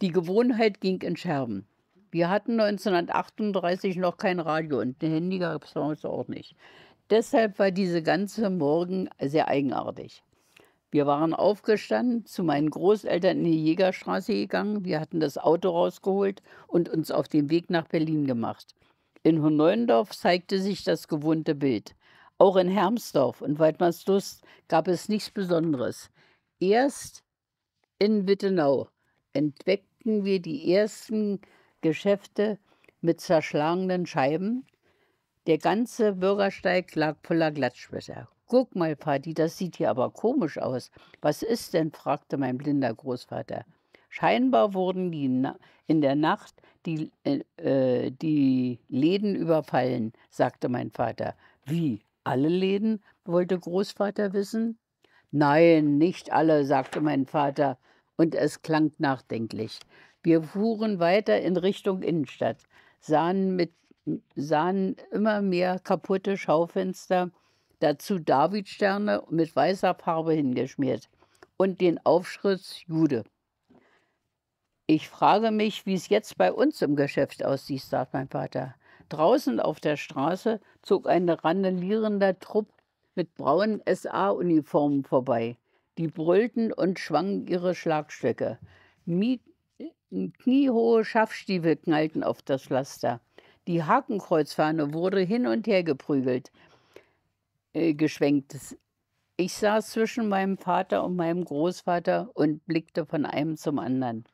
Speaker 1: Die Gewohnheit ging in Scherben. Wir hatten 1938 noch kein Radio und ein Handy gab es damals auch nicht. Deshalb war diese ganze Morgen sehr eigenartig. Wir waren aufgestanden, zu meinen Großeltern in die Jägerstraße gegangen. Wir hatten das Auto rausgeholt und uns auf den Weg nach Berlin gemacht. In Hohneuendorf zeigte sich das gewohnte Bild. Auch in Hermsdorf und Waldmannslust gab es nichts Besonderes. Erst in Wittenau entdeckten wir die ersten Geschäfte mit zerschlagenen Scheiben. Der ganze Bürgersteig lag voller Glattsplitter. Guck mal, Vati, das sieht hier aber komisch aus. Was ist denn? fragte mein blinder Großvater. Scheinbar wurden die in der Nacht die, äh, äh, die Läden überfallen, sagte mein Vater. Wie? Alle Läden? wollte Großvater wissen. Nein, nicht alle, sagte mein Vater, und es klang nachdenklich. Wir fuhren weiter in Richtung Innenstadt, sahen, mit, sahen immer mehr kaputte Schaufenster, dazu Davidsterne mit weißer Farbe hingeschmiert und den Aufschritt Jude. Ich frage mich, wie es jetzt bei uns im Geschäft aussieht, sagt mein Vater. Draußen auf der Straße zog ein randalierender Trupp mit braunen SA-Uniformen vorbei. Die brüllten und schwangen ihre Schlagstöcke. Kniehohe Schaffstiefel knallten auf das Pflaster. Die Hakenkreuzfahne wurde hin und her geprügelt, äh, geschwenkt. Ich saß zwischen meinem Vater und meinem Großvater und blickte von einem zum anderen.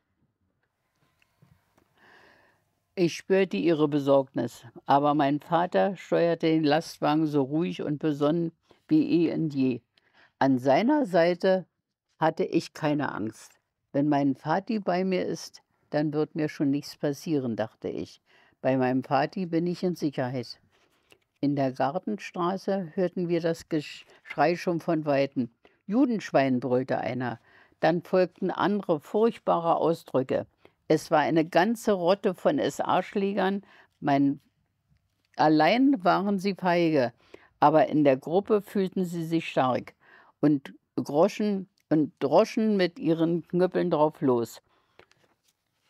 Speaker 1: Ich spürte ihre Besorgnis, aber mein Vater steuerte den Lastwagen so ruhig und besonnen wie eh und je. An seiner Seite hatte ich keine Angst. Wenn mein Vati bei mir ist, dann wird mir schon nichts passieren, dachte ich. Bei meinem Vati bin ich in Sicherheit. In der Gartenstraße hörten wir das Geschrei schon von Weitem. Judenschwein brüllte einer. Dann folgten andere furchtbare Ausdrücke. Es war eine ganze Rotte von SA-Schlägern. Mein, allein waren sie feige, aber in der Gruppe fühlten sie sich stark und groschen und droschen mit ihren Knüppeln drauf los.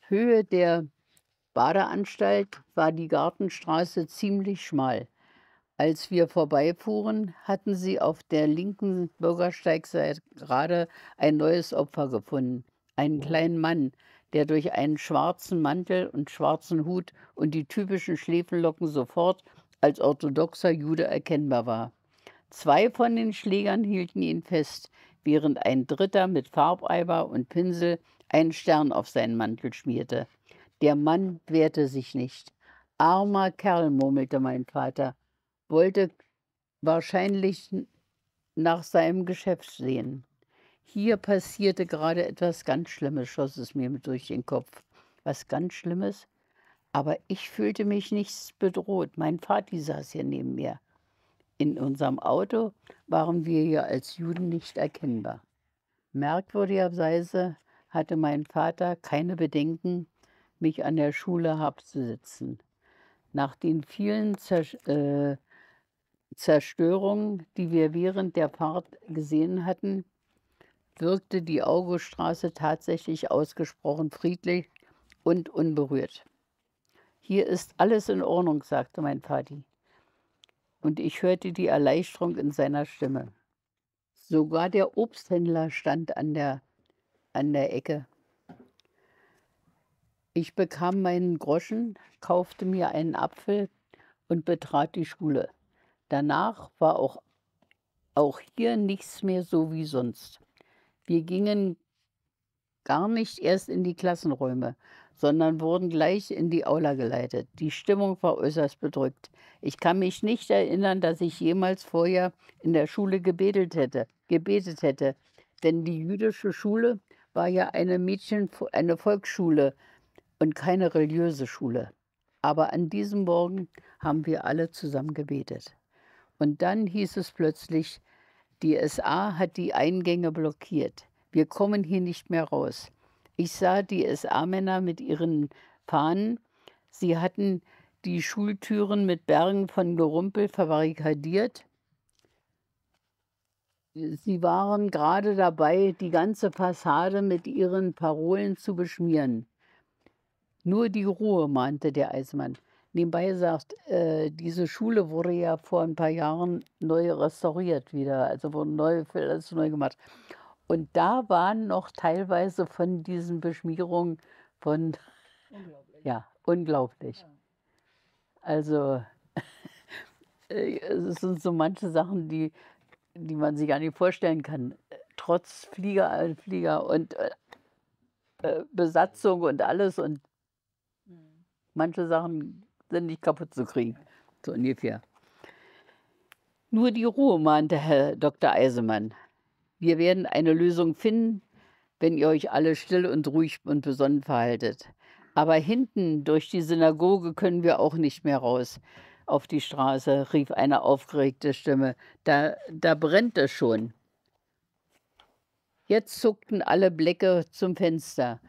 Speaker 1: Höhe der Badeanstalt war die Gartenstraße ziemlich schmal. Als wir vorbeifuhren, hatten sie auf der linken Bürgersteigseite gerade ein neues Opfer gefunden, einen oh. kleinen Mann, der durch einen schwarzen Mantel und schwarzen Hut und die typischen Schläfenlocken sofort als orthodoxer Jude erkennbar war. Zwei von den Schlägern hielten ihn fest, während ein dritter mit Farbeiber und Pinsel einen Stern auf seinen Mantel schmierte. Der Mann wehrte sich nicht. Armer Kerl, murmelte mein Vater, wollte wahrscheinlich nach seinem Geschäft sehen hier passierte gerade etwas ganz Schlimmes, schoss es mir durch den Kopf. Was ganz Schlimmes. Aber ich fühlte mich nicht bedroht. Mein Vati saß hier neben mir. In unserem Auto waren wir ja als Juden nicht erkennbar. Merkwürdigerweise hatte mein Vater keine Bedenken, mich an der Schule abzusitzen. Nach den vielen Zersch äh, Zerstörungen, die wir während der Fahrt gesehen hatten, wirkte die Auguststraße tatsächlich ausgesprochen friedlich und unberührt. Hier ist alles in Ordnung, sagte mein Vati. Und ich hörte die Erleichterung in seiner Stimme. Sogar der Obsthändler stand an der, an der Ecke. Ich bekam meinen Groschen, kaufte mir einen Apfel und betrat die Schule. Danach war auch, auch hier nichts mehr so wie sonst. Wir gingen gar nicht erst in die Klassenräume, sondern wurden gleich in die Aula geleitet. Die Stimmung war äußerst bedrückt. Ich kann mich nicht erinnern, dass ich jemals vorher in der Schule gebetet hätte, gebetet hätte. Denn die jüdische Schule war ja eine Mädchen, eine Volksschule und keine religiöse Schule. Aber an diesem Morgen haben wir alle zusammen gebetet. Und dann hieß es plötzlich, die SA hat die Eingänge blockiert. Wir kommen hier nicht mehr raus. Ich sah die SA-Männer mit ihren Fahnen. Sie hatten die Schultüren mit Bergen von Gerumpel verbarrikadiert. Sie waren gerade dabei, die ganze Fassade mit ihren Parolen zu beschmieren. Nur die Ruhe, mahnte der Eismann. Nebenbei gesagt, äh, diese Schule wurde ja vor ein paar Jahren neu restauriert wieder, also wurde neue alles neu gemacht. Und da waren noch teilweise von diesen Beschmierungen von, unglaublich. <laughs> ja, unglaublich. Also <laughs> äh, es sind so manche Sachen, die, die man sich gar nicht vorstellen kann. Trotz Flieger, Flieger und äh, äh, Besatzung und alles und mhm. manche Sachen sie nicht kaputt zu kriegen. So ungefähr. Nur die Ruhe, mahnte Herr Dr. Eisemann. Wir werden eine Lösung finden, wenn ihr euch alle still und ruhig und besonnen verhaltet. Aber hinten durch die Synagoge können wir auch nicht mehr raus. Auf die Straße rief eine aufgeregte Stimme. Da, da brennt es schon. Jetzt zuckten alle Blicke zum Fenster.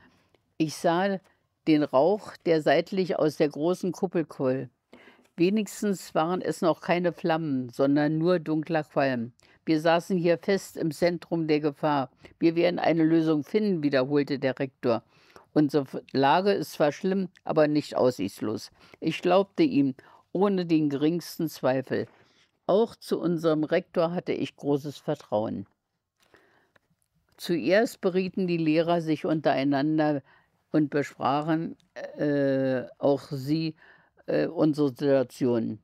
Speaker 1: Ich sah den Rauch, der seitlich aus der großen Kuppel quoll. Wenigstens waren es noch keine Flammen, sondern nur dunkler Qualm. Wir saßen hier fest im Zentrum der Gefahr. Wir werden eine Lösung finden, wiederholte der Rektor. Unsere Lage ist zwar schlimm, aber nicht aussichtslos. Ich glaubte ihm, ohne den geringsten Zweifel. Auch zu unserem Rektor hatte ich großes Vertrauen. Zuerst berieten die Lehrer sich untereinander, und besprachen äh, auch sie äh, unsere Situation.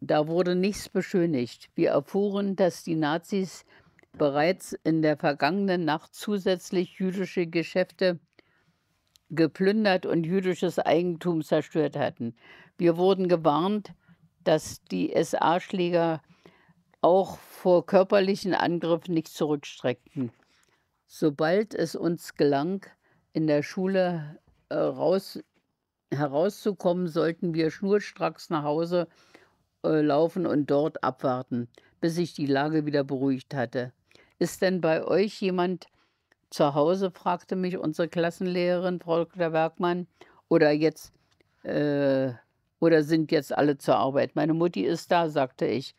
Speaker 1: Da wurde nichts beschönigt. Wir erfuhren, dass die Nazis bereits in der vergangenen Nacht zusätzlich jüdische Geschäfte geplündert und jüdisches Eigentum zerstört hatten. Wir wurden gewarnt, dass die SA-Schläger auch vor körperlichen Angriffen nicht zurückstreckten sobald es uns gelang, in der Schule äh, raus, herauszukommen, sollten wir schnurstracks nach Hause äh, laufen und dort abwarten, bis sich die Lage wieder beruhigt hatte. Ist denn bei euch jemand zu Hause? fragte mich unsere Klassenlehrerin, Frau Dr. Bergmann. Oder jetzt, äh, oder sind jetzt alle zur Arbeit? Meine Mutti ist da, sagte ich.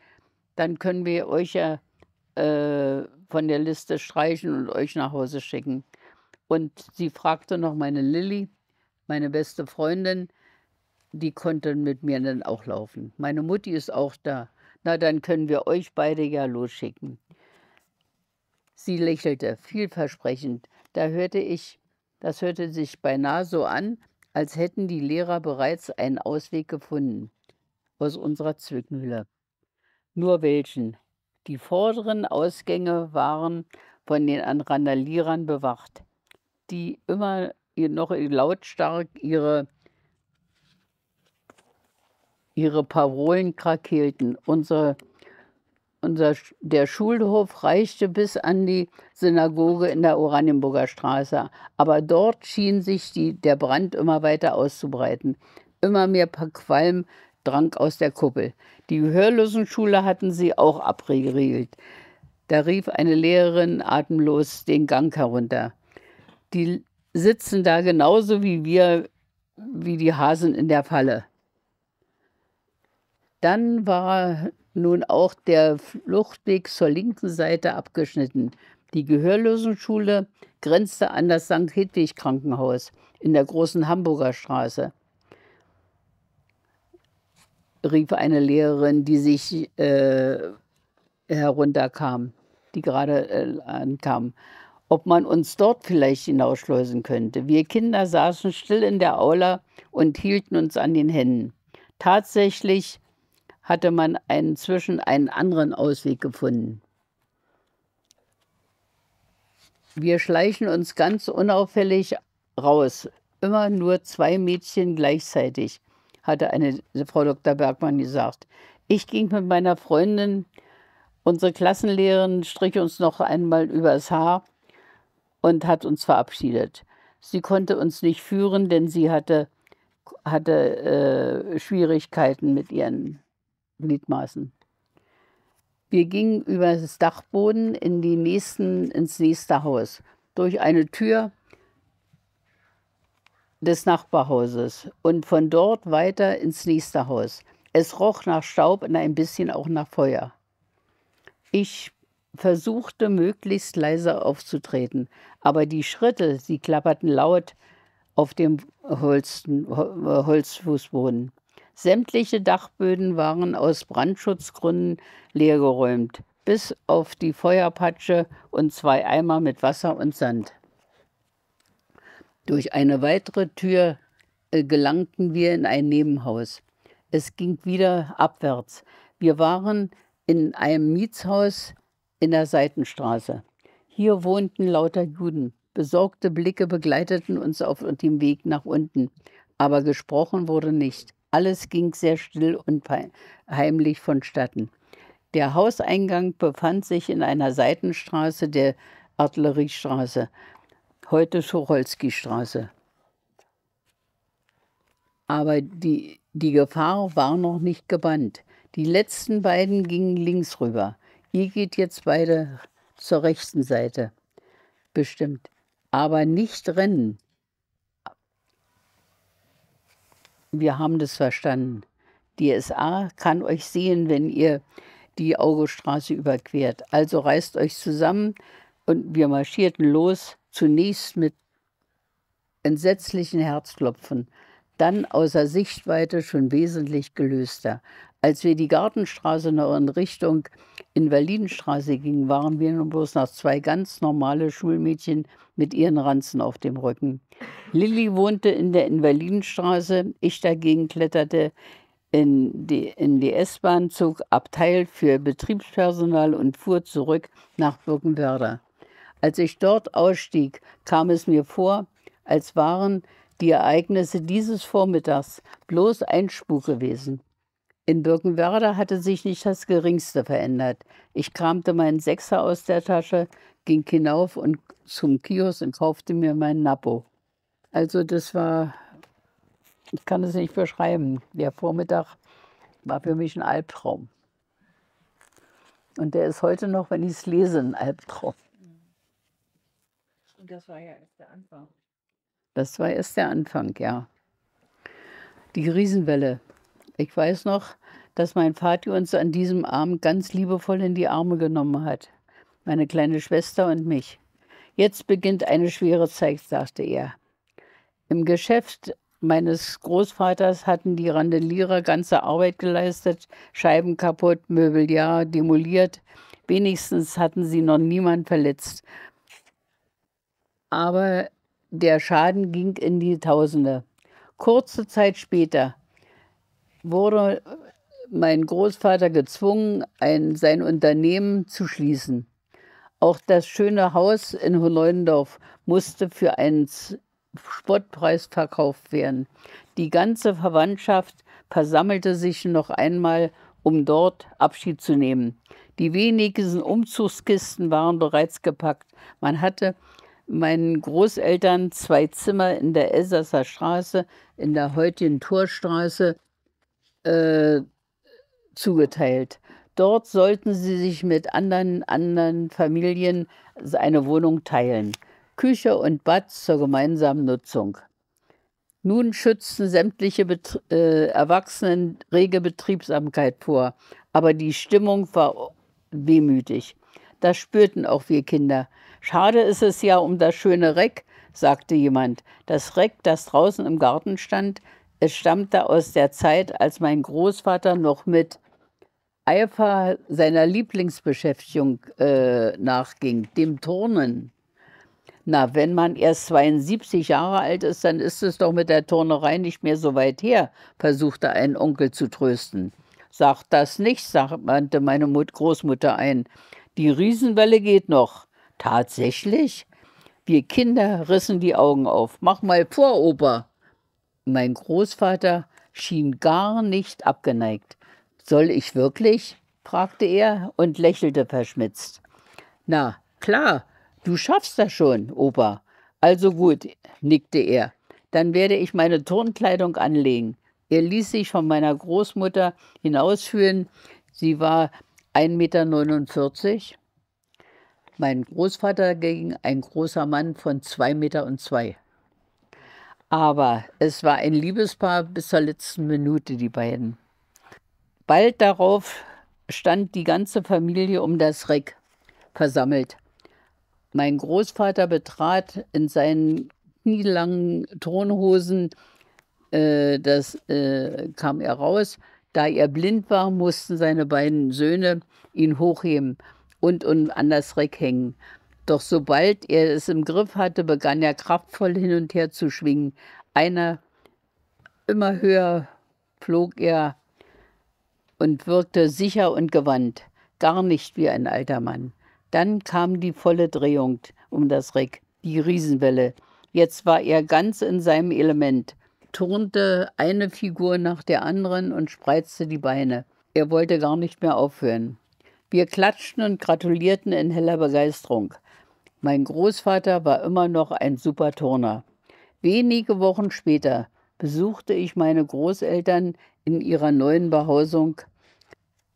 Speaker 1: Dann können wir euch ja äh, von der Liste streichen und euch nach Hause schicken. Und sie fragte noch meine Lilly, meine beste Freundin, die konnte mit mir dann auch laufen. Meine Mutti ist auch da. Na, dann können wir euch beide ja losschicken. Sie lächelte, vielversprechend. Da hörte ich, das hörte sich beinahe so an, als hätten die Lehrer bereits einen Ausweg gefunden aus unserer Zwickmühle. Nur welchen? Die vorderen Ausgänge waren von den Randalierern bewacht, die immer noch lautstark ihre, ihre Parolen krakelten. Unser, unser, der Schulhof reichte bis an die Synagoge in der Oranienburger Straße, aber dort schien sich die, der Brand immer weiter auszubreiten. Immer mehr Qualm drang aus der Kuppel. Die Gehörlosenschule hatten sie auch abgeriegelt. Da rief eine Lehrerin atemlos den Gang herunter. Die sitzen da genauso wie wir, wie die Hasen in der Falle. Dann war nun auch der Fluchtweg zur linken Seite abgeschnitten. Die Gehörlosenschule grenzte an das St. Hedwig Krankenhaus in der großen Hamburger Straße rief eine Lehrerin, die sich äh, herunterkam, die gerade äh, ankam, ob man uns dort vielleicht hinausschleusen könnte. Wir Kinder saßen still in der Aula und hielten uns an den Händen. Tatsächlich hatte man inzwischen einen anderen Ausweg gefunden. Wir schleichen uns ganz unauffällig raus, immer nur zwei Mädchen gleichzeitig hatte eine Frau Dr. Bergmann gesagt. Ich ging mit meiner Freundin, unsere Klassenlehrerin strich uns noch einmal übers Haar und hat uns verabschiedet. Sie konnte uns nicht führen, denn sie hatte, hatte äh, Schwierigkeiten mit ihren Gliedmaßen. Wir gingen über das Dachboden in die nächsten, ins nächste Haus. Durch eine Tür des Nachbarhauses und von dort weiter ins nächste Haus. Es roch nach Staub und ein bisschen auch nach Feuer. Ich versuchte möglichst leise aufzutreten, aber die Schritte, sie klapperten laut auf dem äh, Holzfußboden. Sämtliche Dachböden waren aus Brandschutzgründen leergeräumt, bis auf die Feuerpatsche und zwei Eimer mit Wasser und Sand. Durch eine weitere Tür äh, gelangten wir in ein Nebenhaus. Es ging wieder abwärts. Wir waren in einem Mietshaus in der Seitenstraße. Hier wohnten lauter Juden. Besorgte Blicke begleiteten uns auf dem Weg nach unten, aber gesprochen wurde nicht. Alles ging sehr still und heimlich vonstatten. Der Hauseingang befand sich in einer Seitenstraße der Artilleriestraße heute Schorolski-Straße. Aber die, die Gefahr war noch nicht gebannt. Die letzten beiden gingen links rüber. Ihr geht jetzt beide zur rechten Seite. Bestimmt. Aber nicht rennen. Wir haben das verstanden. Die SA kann euch sehen, wenn ihr die Augestraße überquert. Also reißt euch zusammen und wir marschierten los zunächst mit entsetzlichen Herzklopfen, dann außer Sichtweite schon wesentlich gelöster. Als wir die Gartenstraße noch in Richtung Invalidenstraße gingen, waren wir nun bloß noch zwei ganz normale Schulmädchen mit ihren Ranzen auf dem Rücken. Lilly wohnte in der Invalidenstraße, ich dagegen kletterte in die, in die S-Bahn, zog Abteil für Betriebspersonal und fuhr zurück nach Birkenwerder. Als ich dort ausstieg, kam es mir vor, als waren die Ereignisse dieses Vormittags bloß ein Spuk gewesen. In Birkenwerder hatte sich nicht das Geringste verändert. Ich kramte meinen Sechser aus der Tasche, ging hinauf und zum Kiosk und kaufte mir meinen Napo. Also das war, ich kann es nicht beschreiben. Der Vormittag war für mich ein Albtraum. Und der ist heute noch, wenn ich es lese, ein Albtraum.
Speaker 2: Und das war ja erst der Anfang.
Speaker 1: Das war erst der Anfang, ja. Die Riesenwelle. Ich weiß noch, dass mein Vati uns an diesem Abend ganz liebevoll in die Arme genommen hat. Meine kleine Schwester und mich. Jetzt beginnt eine schwere Zeit, sagte er. Im Geschäft meines Großvaters hatten die Randalierer ganze Arbeit geleistet, Scheiben kaputt, Möbel ja demoliert. Wenigstens hatten sie noch niemand verletzt aber der Schaden ging in die Tausende. Kurze Zeit später wurde mein Großvater gezwungen, ein, sein Unternehmen zu schließen. Auch das schöne Haus in Hollendorf musste für einen Spottpreis verkauft werden. Die ganze Verwandtschaft versammelte sich noch einmal, um dort Abschied zu nehmen. Die wenigsten Umzugskisten waren bereits gepackt. Man hatte meinen Großeltern zwei Zimmer in der Elsasser Straße, in der heutigen Torstraße, äh, zugeteilt. Dort sollten sie sich mit anderen, anderen Familien eine Wohnung teilen. Küche und Bad zur gemeinsamen Nutzung. Nun schützen sämtliche Bet äh, Erwachsenen rege Betriebsamkeit vor, aber die Stimmung war wehmütig. Das spürten auch wir Kinder. Schade ist es ja um das schöne Reck, sagte jemand. Das Reck, das draußen im Garten stand, es stammte aus der Zeit, als mein Großvater noch mit Eifer seiner Lieblingsbeschäftigung äh, nachging, dem Turnen. Na, wenn man erst 72 Jahre alt ist, dann ist es doch mit der Turnerei nicht mehr so weit her, versuchte ein Onkel zu trösten. Sag das nicht, sagte meine Großmutter ein. Die Riesenwelle geht noch. Tatsächlich? Wir Kinder rissen die Augen auf. Mach mal vor, Opa. Mein Großvater schien gar nicht abgeneigt. Soll ich wirklich? fragte er und lächelte verschmitzt. Na, klar, du schaffst das schon, Opa. Also gut, nickte er. Dann werde ich meine Turnkleidung anlegen. Er ließ sich von meiner Großmutter hinausführen. Sie war 1,49 Meter mein Großvater ging ein großer Mann von zwei Meter und zwei. Aber es war ein Liebespaar bis zur letzten Minute, die beiden. Bald darauf stand die ganze Familie um das Reck versammelt. Mein Großvater betrat in seinen knielangen Tonhosen, äh, das äh, kam er raus. Da er blind war, mussten seine beiden Söhne ihn hochheben und, und an das Reck hängen. Doch sobald er es im Griff hatte, begann er kraftvoll hin und her zu schwingen. Einer immer höher flog er und wirkte sicher und gewandt, gar nicht wie ein alter Mann. Dann kam die volle Drehung um das Reck, die Riesenwelle. Jetzt war er ganz in seinem Element, turnte eine Figur nach der anderen und spreizte die Beine. Er wollte gar nicht mehr aufhören. Wir klatschten und gratulierten in heller Begeisterung. Mein Großvater war immer noch ein super Turner. Wenige Wochen später besuchte ich meine Großeltern in ihrer neuen Behausung.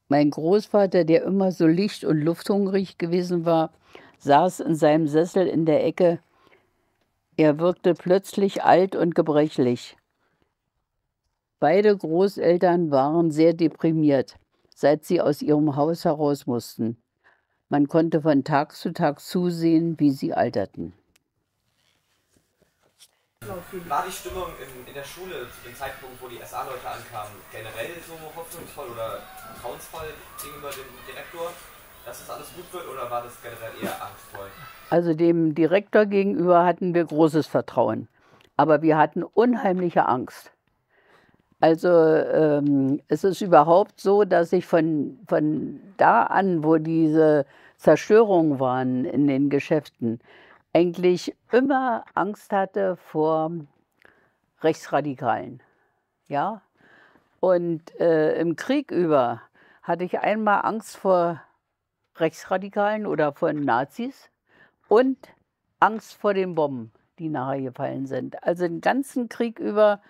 Speaker 1: Mein Großvater, der immer so licht- und lufthungrig gewesen war, saß in seinem Sessel in der Ecke. Er wirkte plötzlich alt und gebrechlich. Beide Großeltern waren sehr deprimiert seit sie aus ihrem Haus heraus mussten. Man konnte von Tag zu Tag zusehen, wie sie alterten.
Speaker 2: War die Stimmung in, in der Schule zu dem Zeitpunkt, wo die SA-Leute ankamen, generell so hoffnungsvoll oder vertrauensvoll gegenüber dem Direktor, dass das
Speaker 1: alles gut wird, oder war das generell eher angstvoll? Also dem Direktor gegenüber hatten wir großes Vertrauen, aber wir hatten unheimliche Angst. Also ähm, es ist überhaupt so, dass ich von, von da an, wo diese Zerstörungen waren in den Geschäften, eigentlich immer Angst hatte vor Rechtsradikalen. Ja? Und äh, im Krieg über hatte ich einmal Angst vor Rechtsradikalen oder vor Nazis und Angst vor den Bomben, die nachher gefallen sind. Also den ganzen Krieg über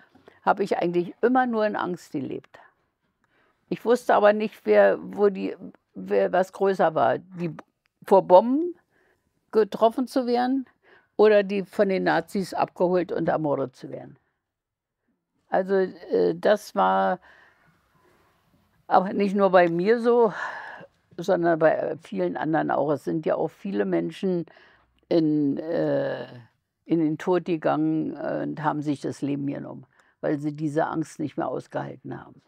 Speaker 1: habe ich eigentlich immer nur in Angst gelebt. Ich wusste aber nicht, wer, wo die, wer was größer war. Die vor Bomben getroffen zu werden oder die von den Nazis abgeholt und ermordet zu werden. Also äh, das war aber nicht nur bei mir so, sondern bei vielen anderen auch. Es sind ja auch viele Menschen in, äh, in den Tod gegangen äh, und haben sich das Leben genommen weil sie diese Angst nicht mehr ausgehalten haben.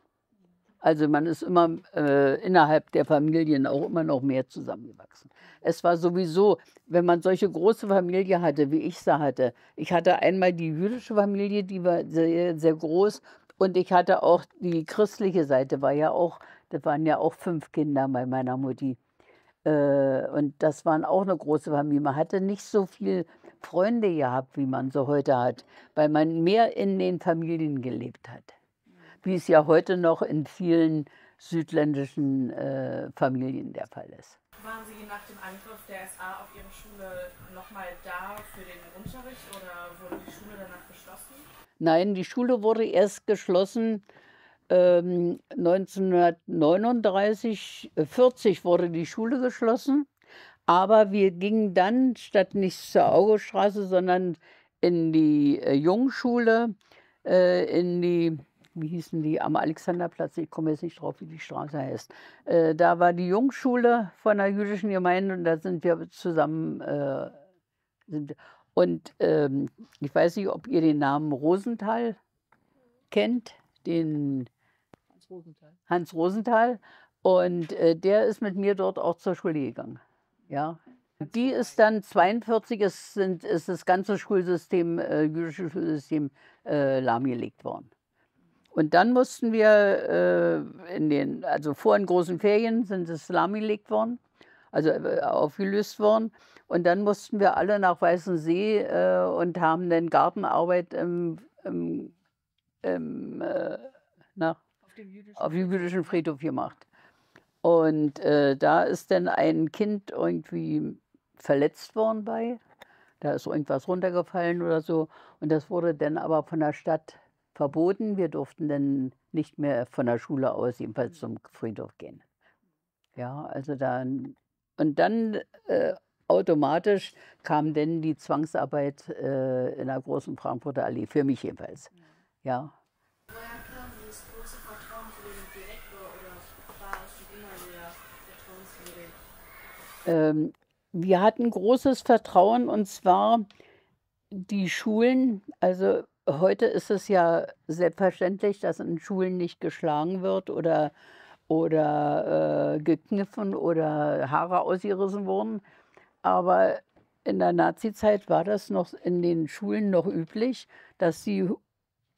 Speaker 1: Also man ist immer äh, innerhalb der Familien auch immer noch mehr zusammengewachsen. Es war sowieso, wenn man solche große Familie hatte, wie ich sie hatte. Ich hatte einmal die jüdische Familie, die war sehr, sehr groß. Und ich hatte auch die christliche Seite, war ja auch, das waren ja auch fünf Kinder bei meiner Mutti. Äh, und das waren auch eine große Familie. Man hatte nicht so viel Freunde gehabt, wie man so heute hat, weil man mehr in den Familien gelebt hat. Wie es ja heute noch in vielen südländischen äh, Familien der Fall ist.
Speaker 2: Waren Sie nach dem Angriff der SA auf Ihre Schule nochmal da für den Unterricht oder wurde die Schule danach geschlossen?
Speaker 1: Nein, die Schule wurde erst geschlossen. Ähm, 1939, 40 äh, wurde die Schule geschlossen aber wir gingen dann statt nicht zur Auguststraße, sondern in die äh, Jungschule, äh, in die, wie hießen die, am Alexanderplatz, ich komme jetzt nicht drauf, wie die Straße heißt. Äh, da war die Jungschule von der jüdischen Gemeinde und da sind wir zusammen. Äh, sind, und ähm, ich weiß nicht, ob ihr den Namen Rosenthal kennt, den Hans Rosenthal. Hans Rosenthal. Und äh, der ist mit mir dort auch zur Schule gegangen. Ja. Die ist dann 42 ist, sind, ist das ganze Schulsystem, äh, jüdische Schulsystem äh, lahmgelegt worden. Und dann mussten wir äh, in den, also vor den großen Ferien sind es lahmgelegt worden, also äh, aufgelöst worden. Und dann mussten wir alle nach Weißensee äh, und haben dann Gartenarbeit im, im, im äh, na, auf, dem jüdischen, auf dem jüdischen Friedhof gemacht. Und äh, da ist dann ein Kind irgendwie verletzt worden bei. Da ist irgendwas runtergefallen oder so. Und das wurde dann aber von der Stadt verboten. Wir durften dann nicht mehr von der Schule aus, jedenfalls zum Friedhof gehen. Ja, also dann. Und dann äh, automatisch kam dann die Zwangsarbeit äh, in der großen Frankfurter Allee, für mich jedenfalls. Ja. Ähm, wir hatten großes Vertrauen und zwar die Schulen, also heute ist es ja selbstverständlich, dass in Schulen nicht geschlagen wird oder, oder äh, gekniffen oder Haare ausgerissen wurden. Aber in der Nazi-Zeit war das noch in den Schulen noch üblich, dass die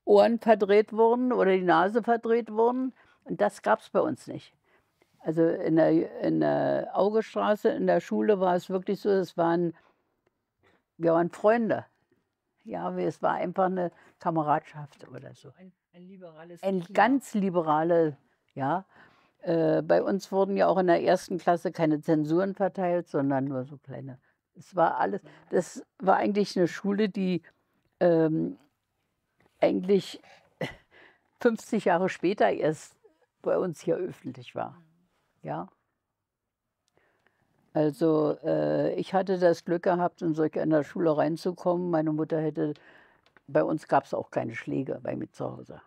Speaker 1: Ohren verdreht wurden oder die Nase verdreht wurden. Und das gab es bei uns nicht. Also in der, in der Augestraße, in der Schule war es wirklich so, es waren, wir waren Freunde. Ja, es war einfach eine Kameradschaft oder so. Ein,
Speaker 2: ein liberales. Ein Klima. ganz
Speaker 1: liberales, ja. Äh, bei uns wurden ja auch in der ersten Klasse keine Zensuren verteilt, sondern nur so kleine. Es war alles, das war eigentlich eine Schule, die ähm, eigentlich 50 <laughs> Jahre später erst bei uns hier öffentlich war ja. Also äh, ich hatte das Glück gehabt, in solch einer Schule reinzukommen. Meine Mutter hätte, bei uns gab es auch keine Schläge bei mir zu Hause.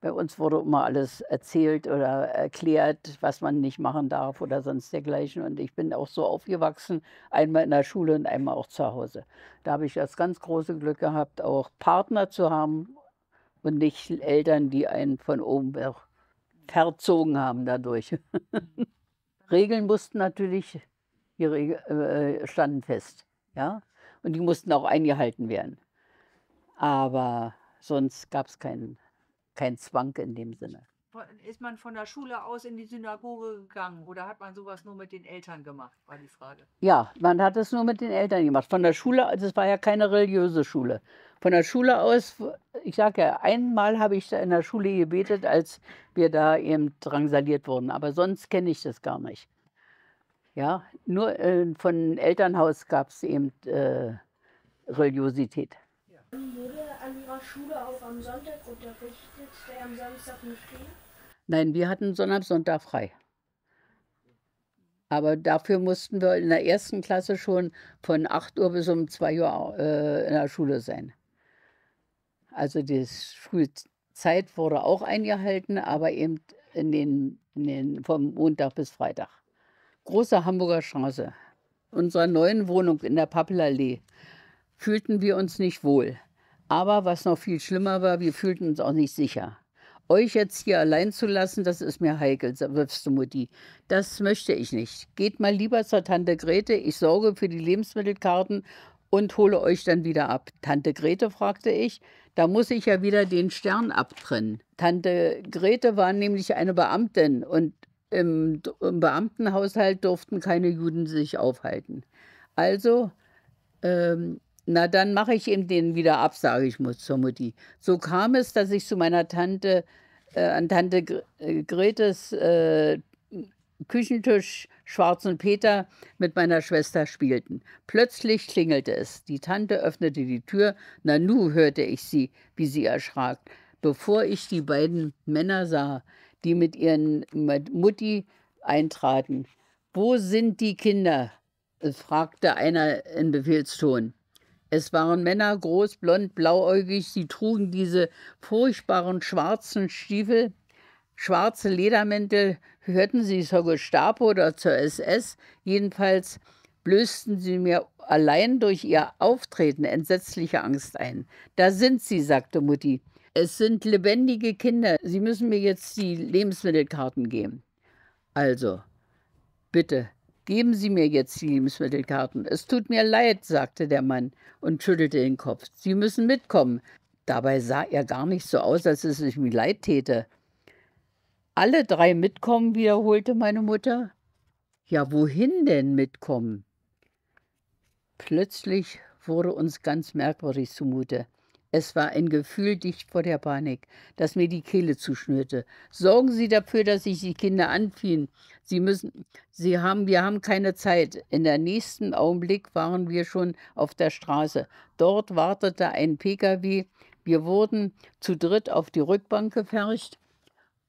Speaker 1: Bei uns wurde immer alles erzählt oder erklärt, was man nicht machen darf oder sonst dergleichen. Und ich bin auch so aufgewachsen, einmal in der Schule und einmal auch zu Hause. Da habe ich das ganz große Glück gehabt, auch Partner zu haben und nicht Eltern, die einen von oben verzogen haben dadurch. <laughs> Regeln mussten natürlich, die Regel, äh, standen fest. Ja? Und die mussten auch eingehalten werden. Aber sonst gab es keinen kein Zwang in dem Sinne
Speaker 2: ist man von der Schule aus in die Synagoge gegangen oder hat man sowas nur mit den Eltern gemacht, war die Frage.
Speaker 1: Ja, man hat es nur mit den Eltern gemacht. Von der Schule, also es war ja keine religiöse Schule. Von der Schule aus, ich sage ja, einmal habe ich in der Schule gebetet, als wir da eben drangsaliert wurden. Aber sonst kenne ich das gar nicht. Ja, nur äh, von Elternhaus gab es eben äh, Religiosität.
Speaker 2: Wurde an Ihrer Schule auch am Sonntag unterrichtet, der am Samstag nicht ging?
Speaker 1: Nein, wir hatten Sonntag, Sonntag frei. Aber dafür mussten wir in der ersten Klasse schon von 8 Uhr bis um 2 Uhr äh, in der Schule sein. Also die Schulzeit wurde auch eingehalten, aber eben in den, in den, vom Montag bis Freitag. Große Hamburger Chance. Unserer neuen Wohnung in der Pappelallee fühlten wir uns nicht wohl. Aber was noch viel schlimmer war, wir fühlten uns auch nicht sicher. Euch jetzt hier allein zu lassen, das ist mir heikel, wirfst du Mutti. Das möchte ich nicht. Geht mal lieber zur Tante Grete, ich sorge für die Lebensmittelkarten und hole euch dann wieder ab. Tante Grete, fragte ich, da muss ich ja wieder den Stern abtrennen. Tante Grete war nämlich eine Beamtin und im, im Beamtenhaushalt durften keine Juden sich aufhalten. Also ähm, na, dann mache ich eben den wieder ab, sage ich muss zur Mutti. So kam es, dass ich zu meiner Tante, äh, an Tante äh, Gretes äh, Küchentisch Schwarzen Peter mit meiner Schwester spielten. Plötzlich klingelte es. Die Tante öffnete die Tür. Nanu hörte ich sie, wie sie erschrak, bevor ich die beiden Männer sah, die mit ihren mit Mutti eintraten. Wo sind die Kinder? fragte einer in Befehlston. Es waren Männer, groß, blond, blauäugig, sie trugen diese furchtbaren schwarzen Stiefel, schwarze Ledermäntel, hörten sie zur Gestapo oder zur SS, jedenfalls blößten sie mir allein durch ihr Auftreten entsetzliche Angst ein. Da sind sie, sagte Mutti. Es sind lebendige Kinder. Sie müssen mir jetzt die Lebensmittelkarten geben. Also, bitte, Geben Sie mir jetzt die Lebensmittelkarten. Es tut mir leid, sagte der Mann und schüttelte den Kopf. Sie müssen mitkommen. Dabei sah er gar nicht so aus, als es ihm leid täte. Alle drei mitkommen, wiederholte meine Mutter. Ja, wohin denn mitkommen? Plötzlich wurde uns ganz merkwürdig zumute. Es war ein Gefühl dicht vor der Panik, das mir die Kehle zuschnürte. Sorgen Sie dafür, dass sich die Kinder anziehen. Sie müssen, Sie haben, wir haben keine Zeit. In der nächsten Augenblick waren wir schon auf der Straße. Dort wartete ein PKW. Wir wurden zu dritt auf die Rückbank gefercht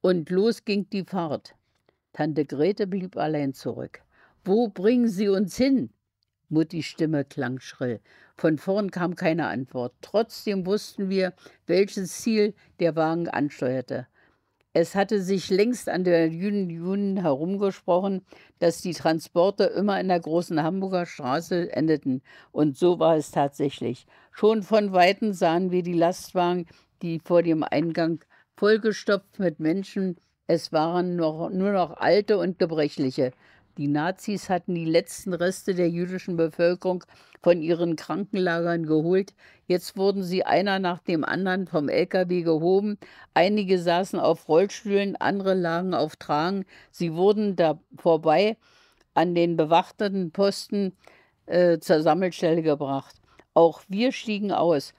Speaker 1: und los ging die Fahrt. Tante Grete blieb allein zurück. Wo bringen Sie uns hin? Muttis Stimme klang schrill. Von vorn kam keine Antwort. Trotzdem wussten wir, welches Ziel der Wagen ansteuerte. Es hatte sich längst an der Jünen herumgesprochen, dass die Transporte immer in der großen Hamburger Straße endeten. Und so war es tatsächlich. Schon von Weitem sahen wir die Lastwagen, die vor dem Eingang vollgestopft mit Menschen. Es waren noch, nur noch alte und gebrechliche. Die Nazis hatten die letzten Reste der jüdischen Bevölkerung von ihren Krankenlagern geholt. Jetzt wurden sie einer nach dem anderen vom LKW gehoben. Einige saßen auf Rollstühlen, andere lagen auf Tragen. Sie wurden da vorbei an den bewachteten Posten äh, zur Sammelstelle gebracht. Auch wir stiegen aus.